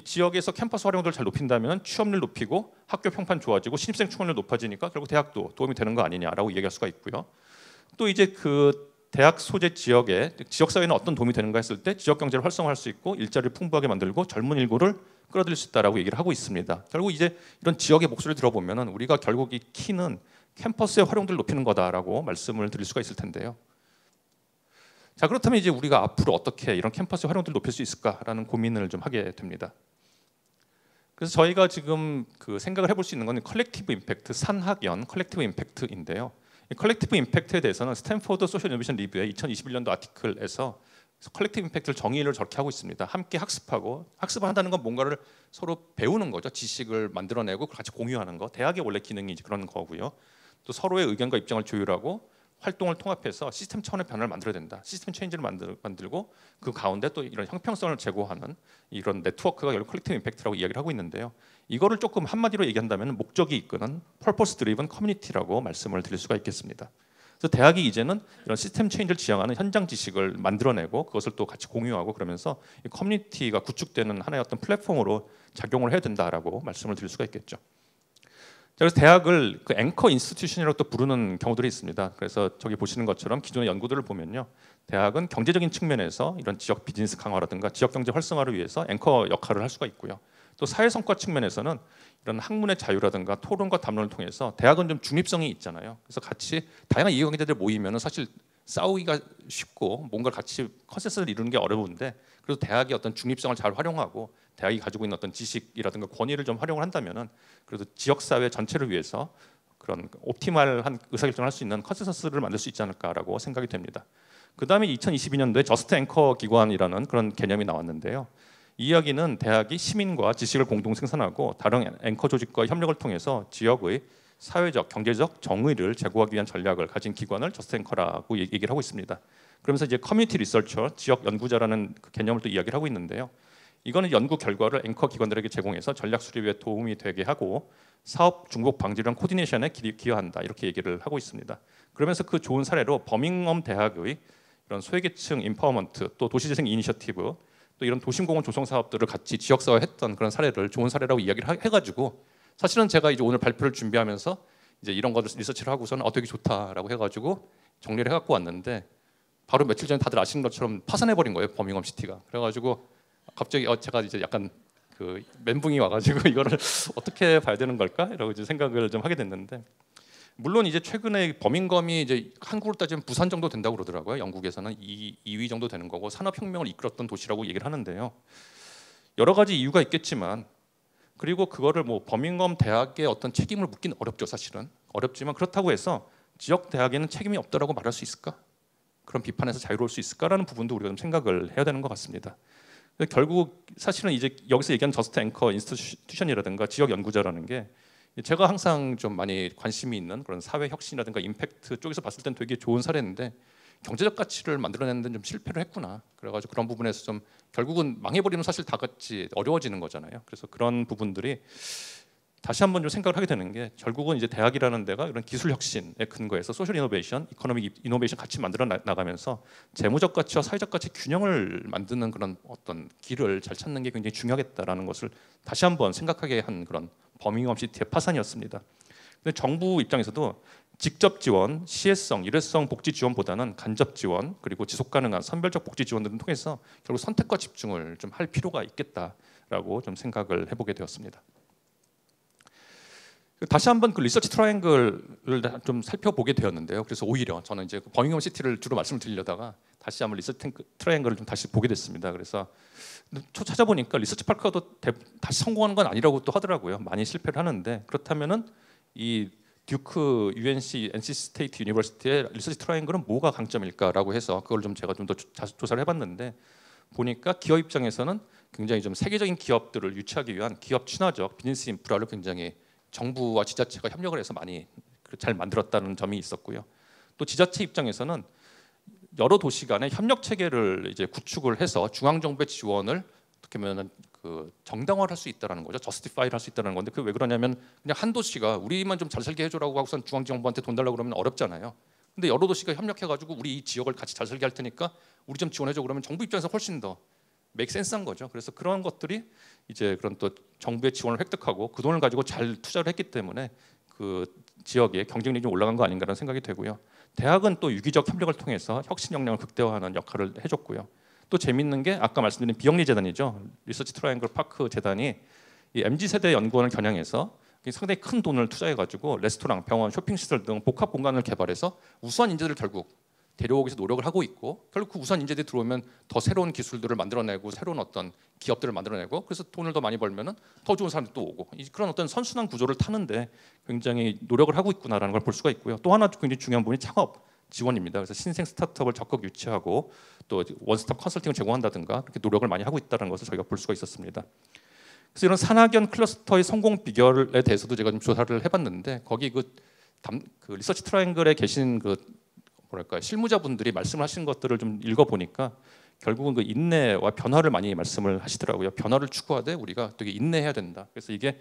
지역에서 캠퍼스 활용도를 잘 높인다면 취업률 높이고 학교 평판 좋아지고 신입생 충원률 높아지니까 결국 대학도 도움이 되는 거 아니냐라고 얘기할 수가 있고요. 또 이제 그 대학 소재 지역에 지역 사회는 어떤 도움이 되는가 했을 때 지역 경제를 활성화할 수 있고 일자리를 풍부하게 만들고 젊은 일구를 끌어들일 수 있다라고 얘기를 하고 있습니다. 결국 이제 이런 지역의 목소리를 들어보면은 우리가 결국 이 키는 캠퍼스의 활용도를 높이는 거다라고 말씀을 드릴 수가 있을 텐데요. 자 그렇다면 이제 우리가 앞으로 어떻게 이런 캠퍼스 활용도를 높일 수 있을까라는 고민을 좀 하게 됩니다. 그래서 저희가 지금 그 생각을 해볼 수 있는 건 컬렉티브 임팩트, 산학연 컬렉티브 임팩트인데요. 컬렉티브 임팩트에 대해서는 스탠포드 소셜 이노베이션 리뷰의 2021년도 아티클에서 컬렉티브 임팩트를 정의를 저렇게 하고 있습니다. 함께 학습하고 학습한다는 건 뭔가를 서로 배우는 거죠. 지식을 만들어내고 같이 공유하는 거. 대학의 원래 기능이 그런 거고요. 또 서로의 의견과 입장을 조율하고 활동을 통합해서 시스템 차원의 변화를 만들어야 된다. 시스템 체인지를 만들, 고그 가운데 또 이런 형평성을 제고하는 이런 네트워크가 결국 컬렉티브 임팩트라고 이야기를 하고 있는데요. 이거를 조금 한마디로 얘기한다면 목적이 이끄는 펄포스 드리븐 커뮤니티라고 말씀을 드릴 수가 있겠습니다. 그래서 대학이 이제는 이런 시스템 체인지를 지향하는 현장 지식을 만들어내고 그것을 또 같이 공유하고 그러면서 커뮤니티가 구축되는 하나의 어떤 플랫폼으로 작용을 해야 된다라고 말씀을 드릴 수가 있겠죠. 그래서 대학을 그 앵커 인스티튜션이라고 또 부르는 경우들이 있습니다. 그래서 저기 보시는 것처럼 기존의 연구들을 보면요. 대학은 경제적인 측면에서 이런 지역 비즈니스 강화라든가 지역 경제 활성화를 위해서 앵커 역할을 할 수가 있고요. 또 사회 성과 측면에서는 이런 학문의 자유라든가 토론과 담론을 통해서 대학은 좀 중립성이 있잖아요. 그래서 같이 다양한 이해관계자들 모이면 사실 싸우기가 쉽고 뭔가 같이 컨센서스를 이루는 게 어려운데 그래서 대학이 어떤 중립성을 잘 활용하고 대학이 가지고 있는 어떤 지식이라든가 권위를 좀 활용을 한다면은 그래도 지역 사회 전체를 위해서 그런 옵티말한 의사결정을 할 수 있는 컨센서스를 만들 수 있지 않을까라고 생각이 됩니다. 그 다음에 2022년도에 저스트 앵커 기관이라는 그런 개념이 나왔는데요. 이 이야기는 대학이 시민과 지식을 공동 생산하고 다른 앵커 조직과 협력을 통해서 지역의 사회적, 경제적 정의를 제고하기 위한 전략을 가진 기관을 저스탱커라고 얘기를 하고 있습니다. 그러면서 이제 커뮤니티 리서처, 지역 연구자라는 그 개념을 또 이야기를 하고 있는데요. 이거는 연구 결과를 앵커 기관들에게 제공해서 전략 수립에 도움이 되게 하고 사업 중복 방지랑 코디네이션에 기여한다 이렇게 얘기를 하고 있습니다. 그러면서 그 좋은 사례로 버밍엄 대학의 이런 소외계층 인파워먼트 또 도시재생 이니셔티브 또 이런 도심공원 조성 사업들을 같이 지역사회 했던 그런 사례를 좋은 사례라고 이야기를 해가지고 사실은 제가 이제 오늘 발표를 준비하면서 이제 이런 것를 리서치를 하고서는 어떻게 좋다라고 해가지고 정리를 해갖고 왔는데 바로 며칠 전에 다들 아시는 것처럼 파산해버린 거예요 버밍엄 시티가 그래가지고 갑자기 어 제가 이제 약간 그 멘붕이 와가지고 이거를 어떻게 봐야 되는 걸까 이러고 이제 생각을 좀 하게 됐는데 물론 이제 최근에 버밍검이 이제 한국으로 따지면 부산 정도 된다고 그러더라고요 영국에서는 2, 2위 정도 되는 거고 산업혁명을 이끌었던 도시라고 얘기를 하는데요 여러 가지 이유가 있겠지만 그리고 그거를 뭐 버밍엄 대학의 어떤 책임을 묻기는 어렵죠 사실은 어렵지만 그렇다고 해서 지역 대학에는 책임이 없다라고 말할 수 있을까? 그런 비판에서 자유로울 수 있을까라는 부분도 우리가 좀 생각을 해야 되는 것 같습니다. 결국 사실은 이제 여기서 얘기한 저스트 앵커 인스티튜션이라든가 지역 연구자라는 게 제가 항상 좀 많이 관심이 있는 그런 사회 혁신이라든가 임팩트 쪽에서 봤을 땐 되게 좋은 사례인데 경제적 가치를 만들어내는 데는 좀 실패를 했구나. 그래가지고 그런 부분에서 좀 결국은 망해버리면 사실 다 같이 어려워지는 거잖아요. 그래서 그런 부분들이 다시 한번 좀 생각을 하게 되는 게 결국은 이제 대학이라는 데가 이런 기술 혁신에 근거해서 소셜 이노베이션, 이코노믹 이노베이션 같이 만들어 나가면서 재무적 가치와 사회적 가치 균형을 만드는 그런 어떤 길을 잘 찾는 게 굉장히 중요하겠다라는 것을 다시 한번 생각하게 한 그런 범위 없이 대파산이었습니다. 근데 정부 입장에서도 직접 지원, 시혜성, 일회성 복지 지원보다는 간접 지원 그리고 지속 가능한 선별적 복지 지원등을 통해서 결국 선택과 집중을 좀 할 필요가 있겠다라고 좀 생각을 해보게 되었습니다. 다시 한번 그 리서치 트라이앵글을 좀 살펴보게 되었는데요. 그래서 오히려 저는 이제 버밍엄 그 시티를 주로 말씀을 드리려다가 다시 한번 리서치 트라이앵글을 좀 다시 보게 됐습니다. 그래서 초 찾아보니까 리서치 파크가 또 다시 성공하는 건 아니라고 또 하더라고요. 많이 실패를 하는데 그렇다면은 이 듀크 UNC NC 스테이트 유니버시티의 리서치 트라이앵글은 뭐가 강점일까라고 해서 그걸 좀 제가 좀더 조사를 해봤는데 보니까 기업 입장에서는 굉장히 좀 세계적인 기업들을 유치하기 위한 기업 친화적 비즈니스 인프라를 굉장히 정부와 지자체가 협력을 해서 많이 그 잘 만들었다는 점이 있었고요. 또 지자체 입장에서는 여러 도시 간의 협력 체계를 이제 구축을 해서 중앙 정부의 지원을 어떻게 보면 그 정당화를 할 수 있다라는 거죠. 저스티파이를 할 수 있다는 건데 그게 왜 그러냐면 그냥 한 도시가 우리만 좀 잘 살게 해줘라고 하고선 중앙정부한테 돈 달라고 그러면 어렵잖아요. 근데 여러 도시가 협력해가지고 우리 이 지역을 같이 잘 살게 할 테니까 우리 좀 지원해줘 그러면 정부 입장에서 훨씬 더 맥센스한 거죠. 그래서 그런 것들이 이제 그런 또 정부의 지원을 획득하고 그 돈을 가지고 잘 투자를 했기 때문에 그 지역의 경쟁력이 좀 올라간 거 아닌가라는 생각이 되고요. 대학은 또 유기적 협력을 통해서 혁신 역량을 극대화하는 역할을 해줬고요. 또 재밌는 게 아까 말씀드린 비영리 재단이죠. 리서치 트라이앵글 파크 재단이 이 MZ 세대 연구원을 겨냥해서 상당히 큰 돈을 투자해가지고 레스토랑, 병원, 쇼핑시설 등 복합 공간을 개발해서 우수한 인재들 을 결국 데려오기 위해서 노력을 하고 있고 결국 그우선 인재들이 들어오면 더 새로운 기술들을 만들어내고 새로운 어떤 기업들을 만들어내고 그래서 돈을 더 많이 벌면은 더 좋은 사람들이 또 오고 그런 어떤 선순환 구조를 타는데 굉장히 노력을 하고 있구나라는 걸 볼 수가 있고요. 또 하나 굉장히 중요한 부분이 창업. 지원입니다. 그래서 신생 스타트업을 적극 유치하고 또 원스톱 컨설팅을 제공한다든가 이렇게 노력을 많이 하고 있다는 것을 저희가 볼 수가 있었습니다. 그래서 이런 산학연 클러스터의 성공 비결에 대해서도 제가 좀 조사를 해봤는데 거기 그, 담, 그 리서치 트라이앵글에 계신 그 뭐랄까 실무자분들이 말씀 하신 것들을 좀 읽어보니까 결국은 그 인내와 변화를 많이 말씀을 하시더라고요. 변화를 추구하되 우리가 되게 인내해야 된다. 그래서 이게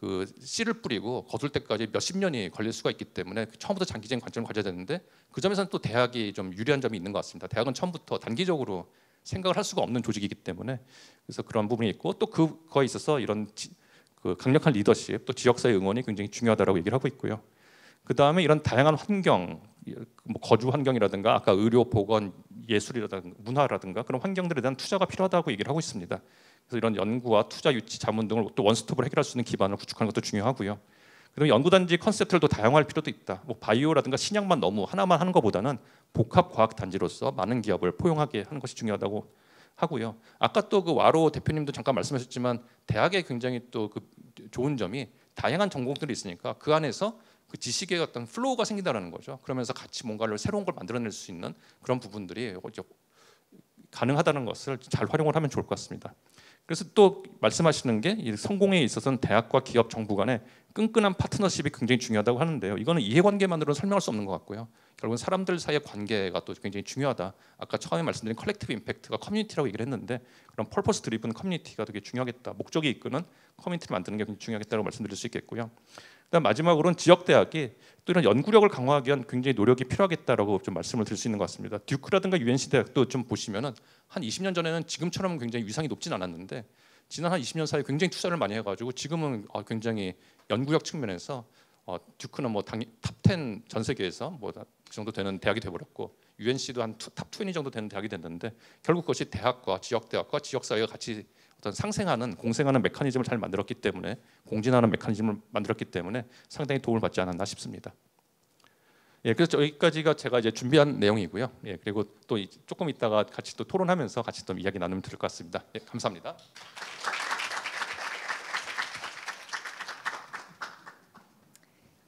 그 씨를 뿌리고 거둘 때까지 몇십 년이 걸릴 수가 있기 때문에 그 처음부터 장기적인 관점을 가져야 되는데 그 점에서는 또 대학이 좀 유리한 점이 있는 것 같습니다. 대학은 처음부터 단기적으로 생각을 할 수가 없는 조직이기 때문에 그래서 그런 부분이 있고 또 그거에 있어서 이런 지, 그 강력한 리더십 또 지역사회 응원이 굉장히 중요하다고 얘기를 하고 있고요. 그 다음에 이런 다양한 환경, 뭐 거주 환경이라든가 아까 의료, 보건, 예술이라든가 문화라든가 그런 환경들에 대한 투자가 필요하다고 얘기를 하고 있습니다. 그래서 이런 연구와 투자 유치 자문 등을 또 원스톱으로 해결할 수 있는 기반을 구축하는 것도 중요하고요. 그다음 연구단지 컨셉들도 다양화할 필요도 있다. 뭐 바이오라든가 신약만 너무 하나만 하는 것보다는 복합 과학 단지로서 많은 기업을 포용하게 하는 것이 중요하다고 하고요. 아까 또 그 와로 대표님도 잠깐 말씀하셨지만 대학에 굉장히 또그 좋은 점이 다양한 전공들이 있으니까 그 안에서 그 지식의 어떤 플로우가 생긴다라는 거죠. 그러면서 같이 뭔가를 새로운 걸 만들어낼 수 있는 그런 부분들이 가능하다는 것을 잘 활용을 하면 좋을 것 같습니다. 그래서 또 말씀하시는 게 성공에 있어서는 대학과 기업 정부 간의 끈끈한 파트너십이 굉장히 중요하다고 하는데요. 이거는 이해관계만으로는 설명할 수 없는 것 같고요. 결국은 사람들 사이의 관계가 또 굉장히 중요하다. 아까 처음에 말씀드린 컬렉티브 임팩트가 커뮤니티라고 얘기를 했는데 그런 펄퍼스 드리븐 커뮤니티가 되게 중요하겠다. 목적이 이끄는 커뮤니티를 만드는 게 굉장히 중요하겠다고 말씀드릴 수 있겠고요. 그다음 마지막으로는 지역 대학이 또 이런 연구력을 강화하기 위한 굉장히 노력이 필요하겠다라고 좀 말씀을 드릴 수 있는 것 같습니다. 듀크라든가 UNC 대학도 좀 보시면은 한 20년 전에는 지금처럼 굉장히 위상이 높진 않았는데 지난 한 20년 사이에 굉장히 투자를 많이 해가지고 지금은 아, 굉장히 연구력 측면에서 어, 듀크는 뭐 당연 탑10 전 세계에서 뭐 그 정도 되는 대학이 돼버렸고 UNC도 한탑20 정도 되는 대학이 됐는데 결국 그것이 대학과 지역 대학과 지역 사회가 같이 어떤 상생하는 공생하는 메커니즘을 잘 만들었기 때문에 공진하는 메커니즘을 만들었기 때문에 상당히 도움을 받지 않았나 싶습니다. 예, 그래서 여기까지가 제가 이제 준비한 내용이고요. 예, 그리고 또 조금 있다가 같이 또 토론하면서 같이 또 이야기 나누면 될 것 같습니다. 예, 감사합니다.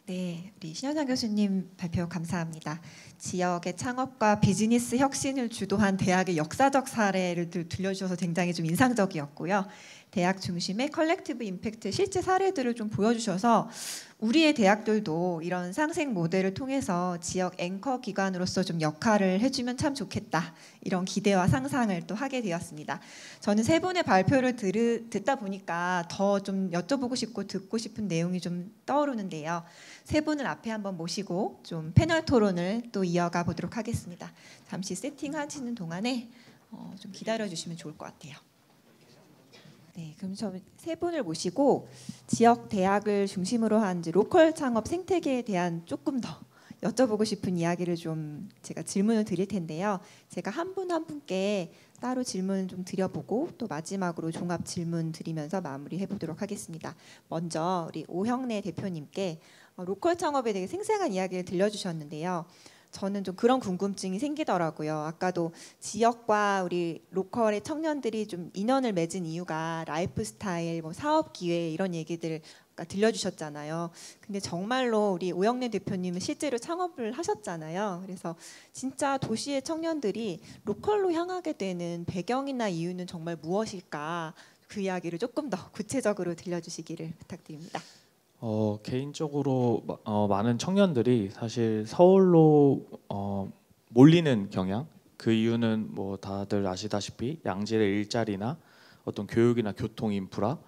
네, 우리 신현상 교수님 발표 감사합니다. 지역의 창업과 비즈니스 혁신을 주도한 대학의 역사적 사례를 들려주셔서 굉장히 좀 인상적이었고요. 대학 중심의 컬렉티브 임팩트 실제 사례들을 좀 보여주셔서 우리의 대학들도 이런 상생 모델을 통해서 지역 앵커 기관으로서 좀 역할을 해주면 참 좋겠다 이런 기대와 상상을 또 하게 되었습니다. 저는 세 분의 발표를 들으, 듣다 보니까 더 좀 여쭤보고 싶고 듣고 싶은 내용이 좀 떠오르는데요. 세 분을 앞에 한번 모시고 좀 패널 토론을 또 이어가 보도록 하겠습니다. 잠시 세팅하시는 동안에 어, 좀 기다려 주시면 좋을 것 같아요. 네, 그럼 저세 분을 모시고 지역 대학을 중심으로 한 로컬 창업 생태계에 대한 조금 더 여쭤보고 싶은 이야기를 좀 제가 질문을 드릴 텐데요. 제가 한 분한 한 분께 따로 질문 좀 드려보고 또 마지막으로 종합 질문 드리면서 마무리해 보도록 하겠습니다. 먼저 우리 오형래 대표님께 어, 로컬 창업에 대해 생생한 이야기를 들려주셨는데요. 저는 좀 그런 궁금증이 생기더라고요. 아까도 지역과 우리 로컬의 청년들이 좀 인연을 맺은 이유가 라이프 스타일, 뭐 사업 기회 이런 얘기들 들려주셨잖아요. 근데 정말로 우리 오영래 대표님은 실제로 창업을 하셨잖아요. 그래서 진짜 도시의 청년들이 로컬로 향하게 되는 배경이나 이유는 정말 무엇일까? 그 이야기를 조금 더 구체적으로 들려주시기를 부탁드립니다. 어, 개인적으로 어, 많은 청년들이 사실 서울로 어, 몰리는 경향. 그 이유는 뭐 다들 아시다시피 양질의 일자리나 어떤 교육이나 교통 인프라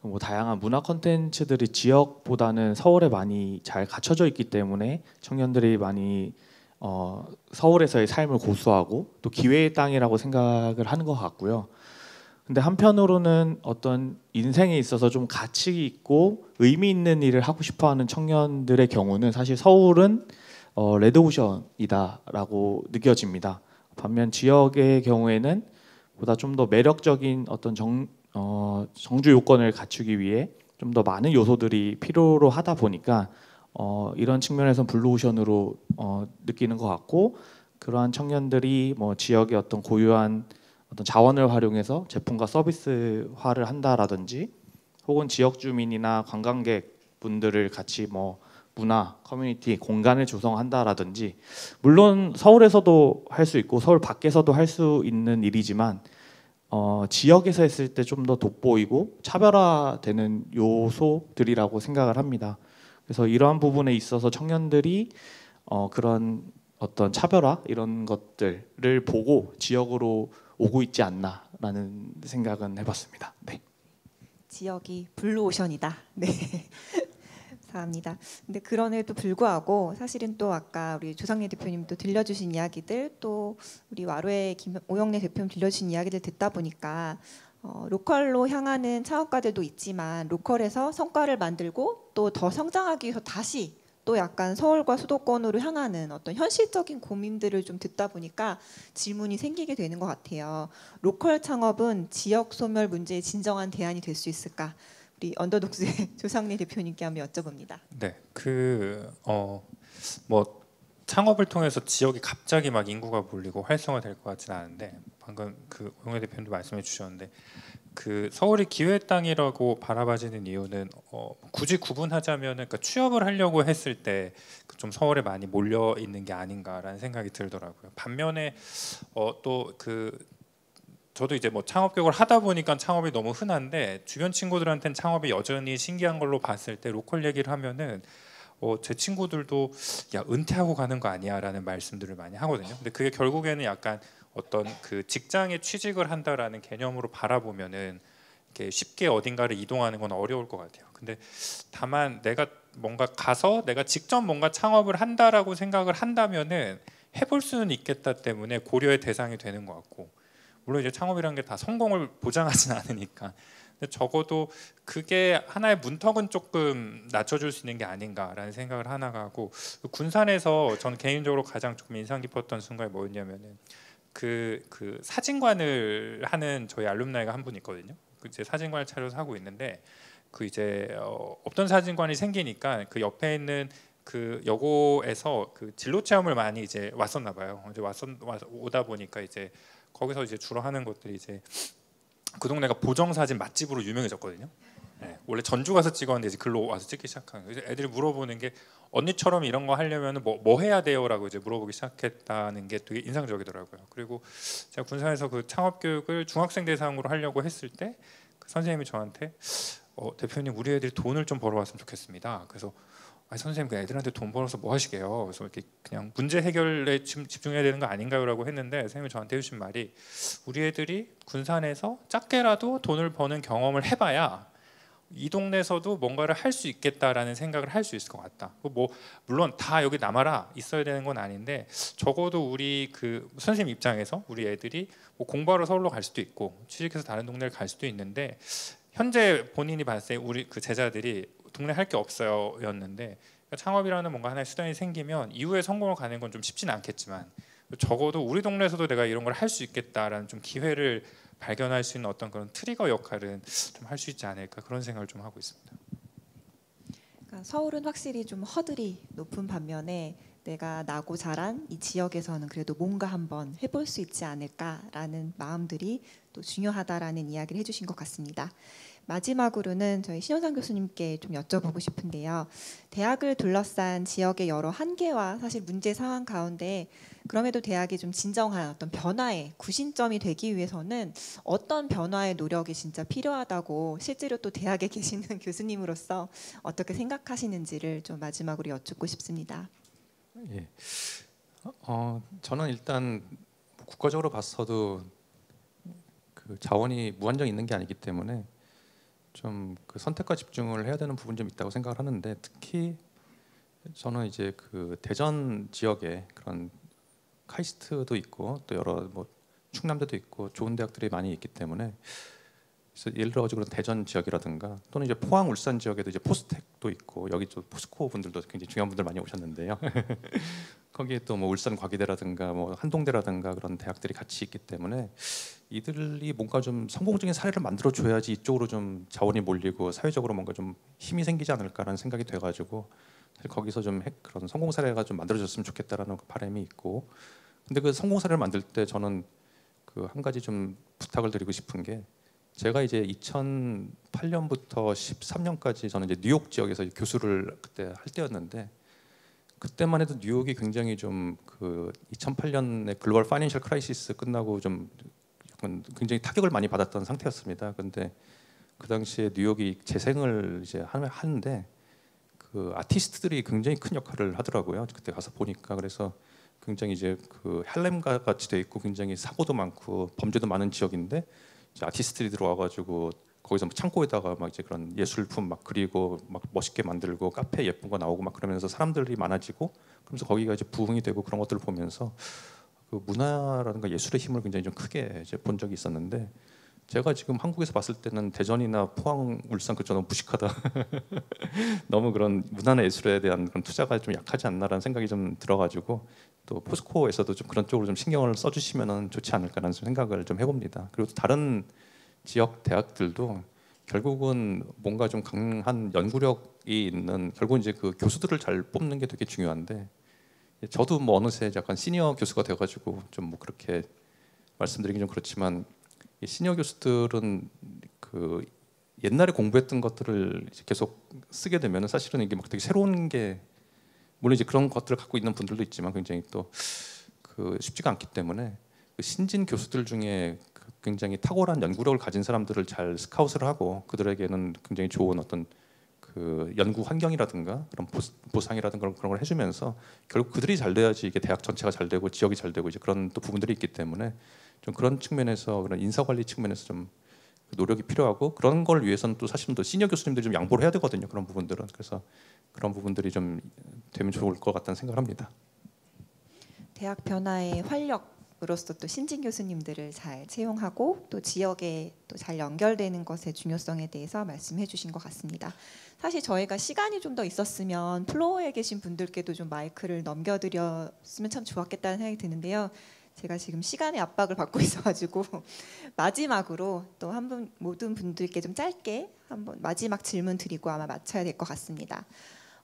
뭐 다양한 문화 콘텐츠들이 지역보다는 서울에 많이 잘 갖춰져 있기 때문에 청년들이 많이 어, 서울에서의 삶을 고수하고 또 기회의 땅이라고 생각을 하는 것 같고요. 근데 한편으로는 어떤 인생에 있어서 좀 가치 있고 의미 있는 일을 하고 싶어하는 청년들의 경우는 사실 서울은 어, 레드오션이다라고 느껴집니다. 반면 지역의 경우에는 보다 좀 더 매력적인 어떤 정, 어, 정주 요건을 갖추기 위해 좀 더 많은 요소들이 필요로 하다 보니까 어, 이런 측면에서 블루오션으로 어, 느끼는 것 같고 그러한 청년들이 뭐 지역의 어떤 고유한 어떤 자원을 활용해서 제품과 서비스화를 한다라든지 혹은 지역 주민이나 관광객 분들을 같이 뭐 문화, 커뮤니티, 공간을 조성한다라든지 물론 서울에서도 할 수 있고 서울 밖에서도 할 수 있는 일이지만 어, 지역에서 했을 때 좀 더 돋보이고 차별화되는 요소들이라고 생각을 합니다. 그래서 이러한 부분에 있어서 청년들이 어, 그런 어떤 차별화 이런 것들을 보고 지역으로 오고 있지 않나라는 생각은 해봤습니다. 네. 지역이 블루오션이다. 네. 감사합니다. 근데 그런에도 불구하고 사실은 또 아까 우리 조상래 대표님도 들려주신 이야기들 또 우리 와로의 김, 오영래 대표님 들려주신 이야기들 듣다 보니까 어, 로컬로 향하는 창업가들도 있지만 로컬에서 성과를 만들고 또 더 성장하기 위해서 다시 또 약간 서울과 수도권으로 향하는 어떤 현실적인 고민들을 좀 듣다 보니까 질문이 생기게 되는 것 같아요. 로컬 창업은 지역 소멸 문제의 진정한 대안이 될 수 있을까? 우리 언더독스의 조상래 대표님께 한번 여쭤봅니다. 네, 그어뭐 창업을 통해서 지역이 갑자기 막 인구가 몰리고 활성화될 것 같지는 않은데 방금 그 오영애 대표님도 말씀해 주셨는데 그 서울이 기회 땅이라고 바라봐지는 이유는 어, 굳이 구분하자면 그니까 취업을 하려고 했을 때좀 그 서울에 많이 몰려 있는 게 아닌가라는 생각이 들더라고요. 반면에 어, 또그 저도 이제 뭐 창업 교육을 하다 보니까 창업이 너무 흔한데 주변 친구들한테는 창업이 여전히 신기한 걸로 봤을 때 로컬 얘기를 하면은 어, 제 친구들도 야 은퇴하고 가는 거 아니야라는 말씀들을 많이 하거든요. 근데 그게 결국에는 약간 어떤 그 직장에 취직을 한다라는 개념으로 바라보면은 이렇게 쉽게 어딘가를 이동하는 건 어려울 것 같아요. 근데 다만 내가 뭔가 가서 내가 직접 뭔가 창업을 한다라고 생각을 한다면은 해볼 수는 있겠다 때문에 고려의 대상이 되는 것 같고 물론 이제 창업이라는 게 다 성공을 보장하진 않으니까 근데 적어도 그게 하나의 문턱은 조금 낮춰줄 수 있는 게 아닌가라는 생각을 하나가 하고 군산에서 저 개인적으로 가장 조금 인상 깊었던 순간이 뭐였냐면은 그, 그 사진관을 하는 저희 알룸나이가 한 분 있거든요. 그 이제 사진관을 차려서 하고 있는데 그 이제 어, 없던 사진관이 생기니까 그 옆에 있는 그 여고에서 그 진로 체험을 많이 이제 왔었나 봐요. 이제 왔었 오다 보니까 이제 거기서 이제 주로 하는 것들이 이제 그 동네가 보정 사진 맛집으로 유명해졌거든요. 네, 원래 전주 가서 찍었는데 이제 글로 와서 찍기 시작한 거예요. 애들이 물어보는 게 언니처럼 이런 거 하려면 뭐, 뭐 해야 돼요라고 이제 물어보기 시작했다는 게 되게 인상적이더라고요. 그리고 제가 군산에서 그 창업 교육을 중학생 대상으로 하려고 했을 때그 선생님이 저한테 어, 대표님 우리 애들이 돈을 좀 벌어왔으면 좋겠습니다. 그래서 아 선생님 그 애들한테 돈 벌어서 뭐 하시게요? 그래서 이렇게 그냥 문제 해결에 집중해야 되는 거 아닌가요?라고 했는데 선생님이 저한테 해주신 말이 우리 애들이 군산에서 작게라도 돈을 버는 경험을 해봐야 이 동네에서도 뭔가를 할 수 있겠다라는 생각을 할 수 있을 것 같다. 뭐 물론 다 여기 남아라 있어야 되는 건 아닌데 적어도 우리 그 선생님 입장에서 우리 애들이 뭐 공부하러 서울로 갈 수도 있고 취직해서 다른 동네를 갈 수도 있는데 현재 본인이 봤을 때 우리 그 제자들이 동네 할 게 없어요였는데 그러니까 창업이라는 뭔가 하나의 수단이 생기면 이후에 성공을 가는 건 좀 쉽진 않겠지만 적어도 우리 동네에서도 내가 이런 걸 할 수 있겠다라는 좀 기회를 발견할 수 있는 어떤 그런 트리거 역할은 좀 할 수 있지 않을까 그런 생각을 좀 하고 있습니다. 그러니까 서울은 확실히 좀 허들이 높은 반면에 내가 나고 자란 이 지역에서는 그래도 뭔가 한번 해볼 수 있지 않을까라는 마음들이 또 중요하다라는 이야기를 해주신 것 같습니다. 마지막으로는 저희 신현상 교수님께 좀 여쭤보고 네. 싶은데요. 대학을 둘러싼 지역의 여러 한계와 사실 문제 상황 가운데 그럼에도 대학이 좀 진정한 어떤 변화의 구신점이 되기 위해서는 어떤 변화의 노력이 진짜 필요하다고 실제로 또 대학에 계시는 교수님으로서 어떻게 생각하시는지를 좀 마지막으로 여쭙고 싶습니다. 예. 어, 저는 일단 국가적으로 봤어도 그 자원이 무한정 있는 게 아니기 때문에 좀그 선택과 집중을 해야 되는 부분 좀 있다고 생각을 하는데 특히 저는 이제 그 대전 지역에 그런 카이스트도 있고 또 여러 뭐 충남대도 있고 좋은 대학들이 많이 있기 때문에 그래서 예를 들어 가지고 대전 지역이라든가 또는 이제 포항 울산 지역에도 이제 포스텍도 있고 여기 또 포스코 분들도 굉장히 중요한 분들 많이 오셨는데요. 거기에 또 뭐 울산 과기대라든가 뭐 한동대라든가 그런 대학들이 같이 있기 때문에 이들이 뭔가 좀 성공적인 사례를 만들어 줘야지 이쪽으로 좀 자원이 몰리고 사회적으로 뭔가 좀 힘이 생기지 않을까라는 생각이 돼 가지고 사실 거기서 좀 그런 성공 사례가 좀 만들어졌으면 좋겠다라는 바람이 있고 근데 그 성공 사례를 만들 때 저는 그 한 가지 좀 부탁을 드리고 싶은 게 제가 이제 2008년부터 13년까지 저는 이제 뉴욕 지역에서 교수를 그때 할 때였는데 그때만 해도 뉴욕이 굉장히 좀 그 2008년에 글로벌 파이낸셜 크라이시스 끝나고 좀 굉장히 타격을 많이 받았던 상태였습니다. 근데 그 당시에 뉴욕이 재생을 이제 하는데 그 아티스트들이 굉장히 큰 역할을 하더라고요. 그때 가서 보니까 그래서 굉장히 이제 그 할렘과 같이 돼 있고 굉장히 사고도 많고 범죄도 많은 지역인데 아티스트들이 들어와가지고 거기서 뭐 창고에다가 막 이제 그런 예술품 막 그리고 막 멋있게 만들고 카페 예쁜 거 나오고 막 그러면서 사람들이 많아지고 그러면서 거기가 이제 부흥이 되고 그런 것들을 보면서 그 문화라든가 예술의 힘을 굉장히 좀 크게 이제 본 적이 있었는데 제가 지금 한국에서 봤을 때는 대전이나 포항, 울산 그쪽 너무 무식하다. 너무 그런 문화나 예술에 대한 그런 투자가 좀 약하지 않나라는 생각이 좀 들어가지고 또 포스코에서도 좀 그런 쪽으로 좀 신경을 써주시면 좋지 않을까라는 생각을 좀 해봅니다. 그리고 다른 지역 대학들도 결국은 뭔가 좀 강한 연구력이 있는 결국 은 이제 그 교수들을 잘 뽑는 게 되게 중요한데 저도 뭐 어느새 약간 시니어 교수가 돼가지고 좀 뭐 그렇게 말씀드리긴 좀 그렇지만 이 시니어 교수들은 그 옛날에 공부했던 것들을 계속 쓰게 되면 사실은 이게 막 되게 새로운 게 물론 이제 그런 것들을 갖고 있는 분들도 있지만 굉장히 또 그 쉽지가 않기 때문에 그 신진 교수들 중에 그 굉장히 탁월한 연구력을 가진 사람들을 잘 스카웃을 하고 그들에게는 굉장히 좋은 어떤 그 연구 환경이라든가 그런 보상이라든가 그런, 그런 걸 해주면서 결국 그들이 잘 돼야지 이게 대학 전체가 잘 되고 지역이 잘 되고 이제 그런 또 부분들이 있기 때문에 좀 그런 측면에서 그런 인사 관리 측면에서 좀 노력이 필요하고 그런 걸 위해서는 또 사실은 또 시니어 교수님들이 좀 양보를 해야 되거든요 그런 부분들은 그래서 그런 부분들이 좀 되면 좋을 것 같다는 생각을 합니다. 대학 변화의 활력으로서 또 신진 교수님들을 잘 채용하고 또 지역에 또 잘 연결되는 것의 중요성에 대해서 말씀해 주신 것 같습니다. 사실 저희가 시간이 좀 더 있었으면 플로어에 계신 분들께도 좀 마이크를 넘겨드렸으면 참 좋았겠다는 생각이 드는데요. 제가 지금 시간의 압박을 받고 있어가지고 마지막으로 또 한 분 모든 분들께 좀 짧게 한번 마지막 질문 드리고 아마 마쳐야 될 것 같습니다.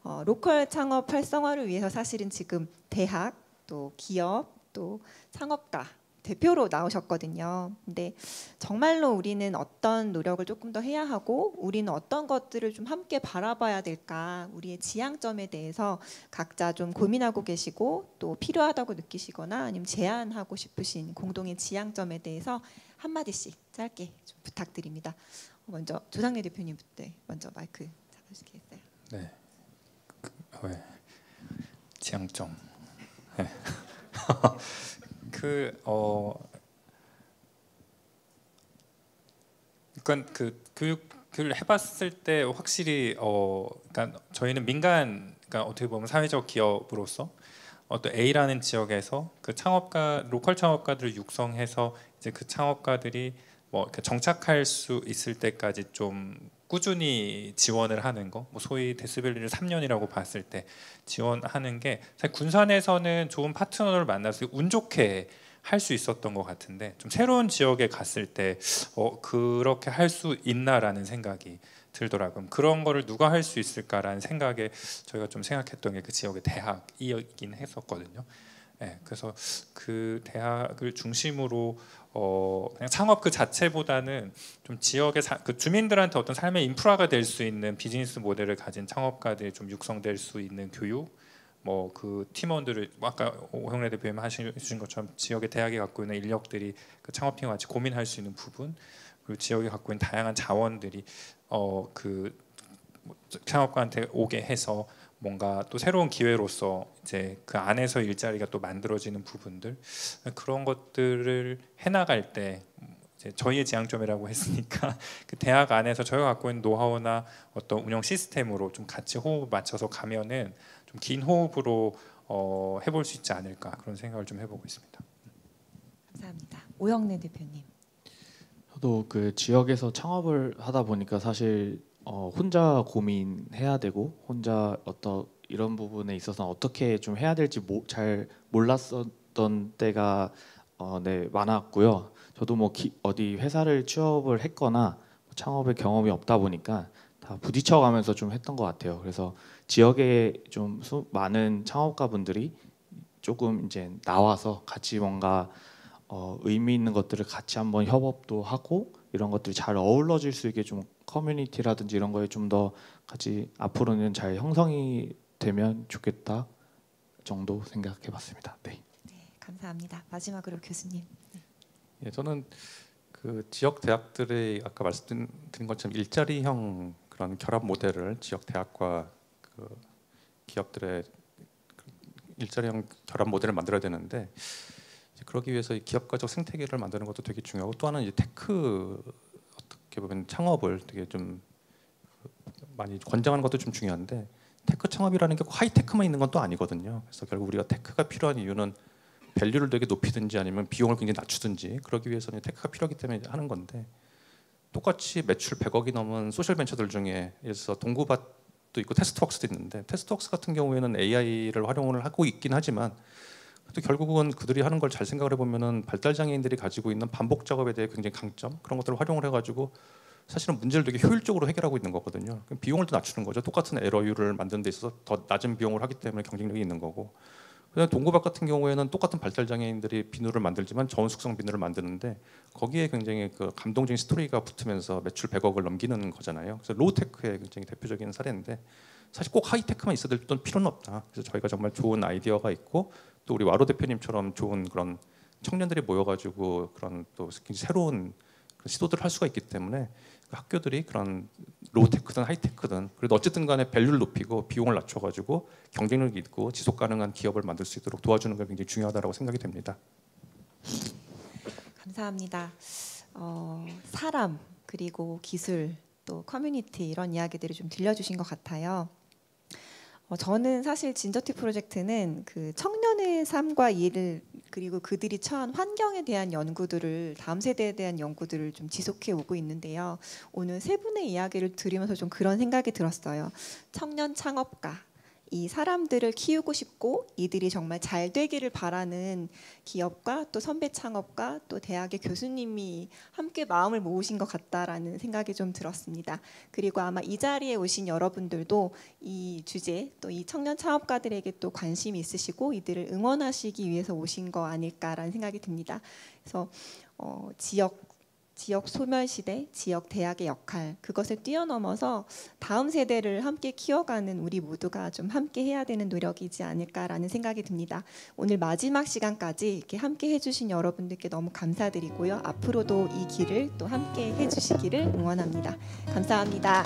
어, 로컬 창업 활성화를 위해서 사실은 지금 대학 또 기업 또 창업가 대표로 나오셨거든요. 근데 정말로 우리는 어떤 노력을 조금 더 해야 하고 우리는 어떤 것들을 좀 함께 바라봐야 될까 우리의 지향점에 대해서 각자 좀 고민하고 계시고 또 필요하다고 느끼시거나 아니면 제안하고 싶으신 공동의 지향점에 대해서 한 마디씩 짧게 좀 부탁드립니다. 먼저 조상래 대표님부터 먼저 마이크 잡으시겠어요? 네. 왜 지향점 네. 그어 그러그 교육을 해봤을 때 확실히 어 그러니까 저희는 민간 그러니까 어떻게 보면 사회적 기업으로서 어떤 A라는 지역에서 그 창업가 로컬 창업가들을 육성해서 이제 그 창업가들이 뭐 정착할 수 있을 때까지 좀 꾸준히 지원을 하는 거, 뭐 소위 데스밸리를 3년이라고 봤을 때 지원하는 게 사실 군산에서는 좋은 파트너를 만나서 운 좋게 할 수 있었던 것 같은데 좀 새로운 지역에 갔을 때 어, 그렇게 할 수 있나라는 생각이 들더라고요. 그런 거를 누가 할 수 있을까라는 생각에 저희가 좀 생각했던 게 그 지역의 대학이긴 했었거든요. 예, 네, 그래서 그 대학을 중심으로 어, 그냥 창업 그 자체보다는 좀 지역의 사, 그 주민들한테 어떤 삶의 인프라가 될 수 있는 비즈니스 모델을 가진 창업가들이 좀 육성될 수 있는 교육 뭐 그 팀원들을 아까 오형래 대표님 하신 것처럼 지역의 대학이 갖고 있는 인력들이 그 창업팀과 같이 고민할 수 있는 부분 그리고 지역이 갖고 있는 다양한 자원들이 어 그 창업가한테 오게 해서 뭔가 또 새로운 기회로서 이제 그 안에서 일자리가 또 만들어지는 부분들 그런 것들을 해나갈 때 저희의 지향점이라고 했으니까 그 대학 안에서 저희가 갖고 있는 노하우나 어떤 운영 시스템으로 좀 같이 호흡 맞춰서 가면은 좀 긴 호흡으로 어, 해볼 수 있지 않을까 그런 생각을 좀 해보고 있습니다. 감사합니다. 오영래 대표님. 저도 그 지역에서 창업을 하다 보니까 사실 어, 혼자 고민해야 되고 혼자 어떤 이런 부분에 있어서 어떻게 좀 해야 될지 모, 잘 몰랐었던 때가 어, 네 많았고요. 저도 뭐 기, 어디 회사를 취업을 했거나 뭐 창업의 경험이 없다 보니까 다 부딪혀가면서 좀 했던 것 같아요. 그래서 지역에 좀 수, 많은 창업가분들이 조금 이제 나와서 같이 뭔가 어, 의미 있는 것들을 같이 한번 협업도 하고 이런 것들이 잘 어우러질 수 있게 좀 커뮤니티라든지 이런 거에 좀 더 같이 앞으로는 잘 형성이 되면 좋겠다 정도 생각해봤습니다. 네. 네 감사합니다. 마지막으로 교수님. 네. 예, 저는 그 지역 대학들의 아까 말씀드린 것처럼 일자리형 그런 결합 모델을 지역 대학과 그 기업들의 그 일자리형 결합 모델을 만들어야 되는데 그러기 위해서 기업가적 생태계를 만드는 것도 되게 중요하고 또 하나는 이제 테크 어떻게 보면 창업을 되게 좀 많이 권장하는 것도 좀 중요한데 테크 창업이라는 게 하이테크만 있는 건 또 아니거든요. 그래서 결국 우리가 테크가 필요한 이유는 밸류를 되게 높이든지 아니면 비용을 굉장히 낮추든지 그러기 위해서는 테크가 필요하기 때문에 하는 건데 똑같이 매출 100억이 넘은 소셜 벤처들 중에 예서 동구밭도 있고 테스트웍스도 있는데 테스트웍스 같은 경우에는 AI를 활용을 하고 있긴 하지만 근데 결국은 그들이 하는 걸 잘 생각을 해보면은 발달 장애인들이 가지고 있는 반복 작업에 대해 굉장히 강점 그런 것들을 활용을 해가지고 사실은 문제를 되게 효율적으로 해결하고 있는 거거든요. 비용을 더 낮추는 거죠. 똑같은 에러율을 만드는 데 있어서 더 낮은 비용을 하기 때문에 경쟁력이 있는 거고. 그다음동구박 같은 경우에는 똑같은 발달 장애인들이 비누를 만들지만 저온 숙성 비누를 만드는데 거기에 굉장히 그 감동적인 스토리가 붙으면서 매출 100억을 넘기는 거잖아요. 그래서 로우테크의 굉장히 대표적인 사례인데 사실 꼭 하이테크만 있어도 필요는 없다. 그래서 저희가 정말 좋은 아이디어가 있고 또 우리 와로 대표님처럼 좋은 그런 청년들이 모여가지고 그런 또 새로운 시도들을 할 수가 있기 때문에 그 학교들이 그런 로우테크든 하이테크든 그래도 어쨌든 간에 밸류를 높이고 비용을 낮춰가지고 경쟁력 이 있고 지속 가능한 기업을 만들 수 있도록 도와주는 게 굉장히 중요하다고 생각이 됩니다. 감사합니다. 어, 사람 그리고 기술 또 커뮤니티 이런 이야기들을 좀 들려주신 것 같아요. 어, 저는 사실 진저티 프로젝트는 그 청년 최근의 삶과 일을 그리고 그들이 처한 환경에 대한 연구들을 다음 세대에 대한 연구들을 좀 지속해 오고 있는데요. 오늘 세 분의 이야기를 들으면서 좀 그런 생각이 들었어요. 청년 창업가, 이 사람들을 키우고 싶고 이들이 정말 잘 되기를 바라는 기업과 또 선배 창업과또 대학의 교수님이 함께 마음을 모으신 것 같다라는 생각이 좀 들었습니다. 그리고 아마 이 자리에 오신 여러분들도 이 주제 또 이 청년 창업가들에게 또 관심이 있으시고 이들을 응원하시기 위해서 오신 거 아닐까라는 생각이 듭니다. 그래서 어, 지역 지역 소멸시대, 지역 대학의 역할 그것을 뛰어넘어서 다음 세대를 함께 키워가는 우리 모두가 좀 함께 해야 되는 노력이지 않을까라는 생각이 듭니다. 오늘 마지막 시간까지 이렇게 함께 해주신 여러분들께 너무 감사드리고요. 앞으로도 이 길을 또 함께 해주시기를 응원합니다. 감사합니다.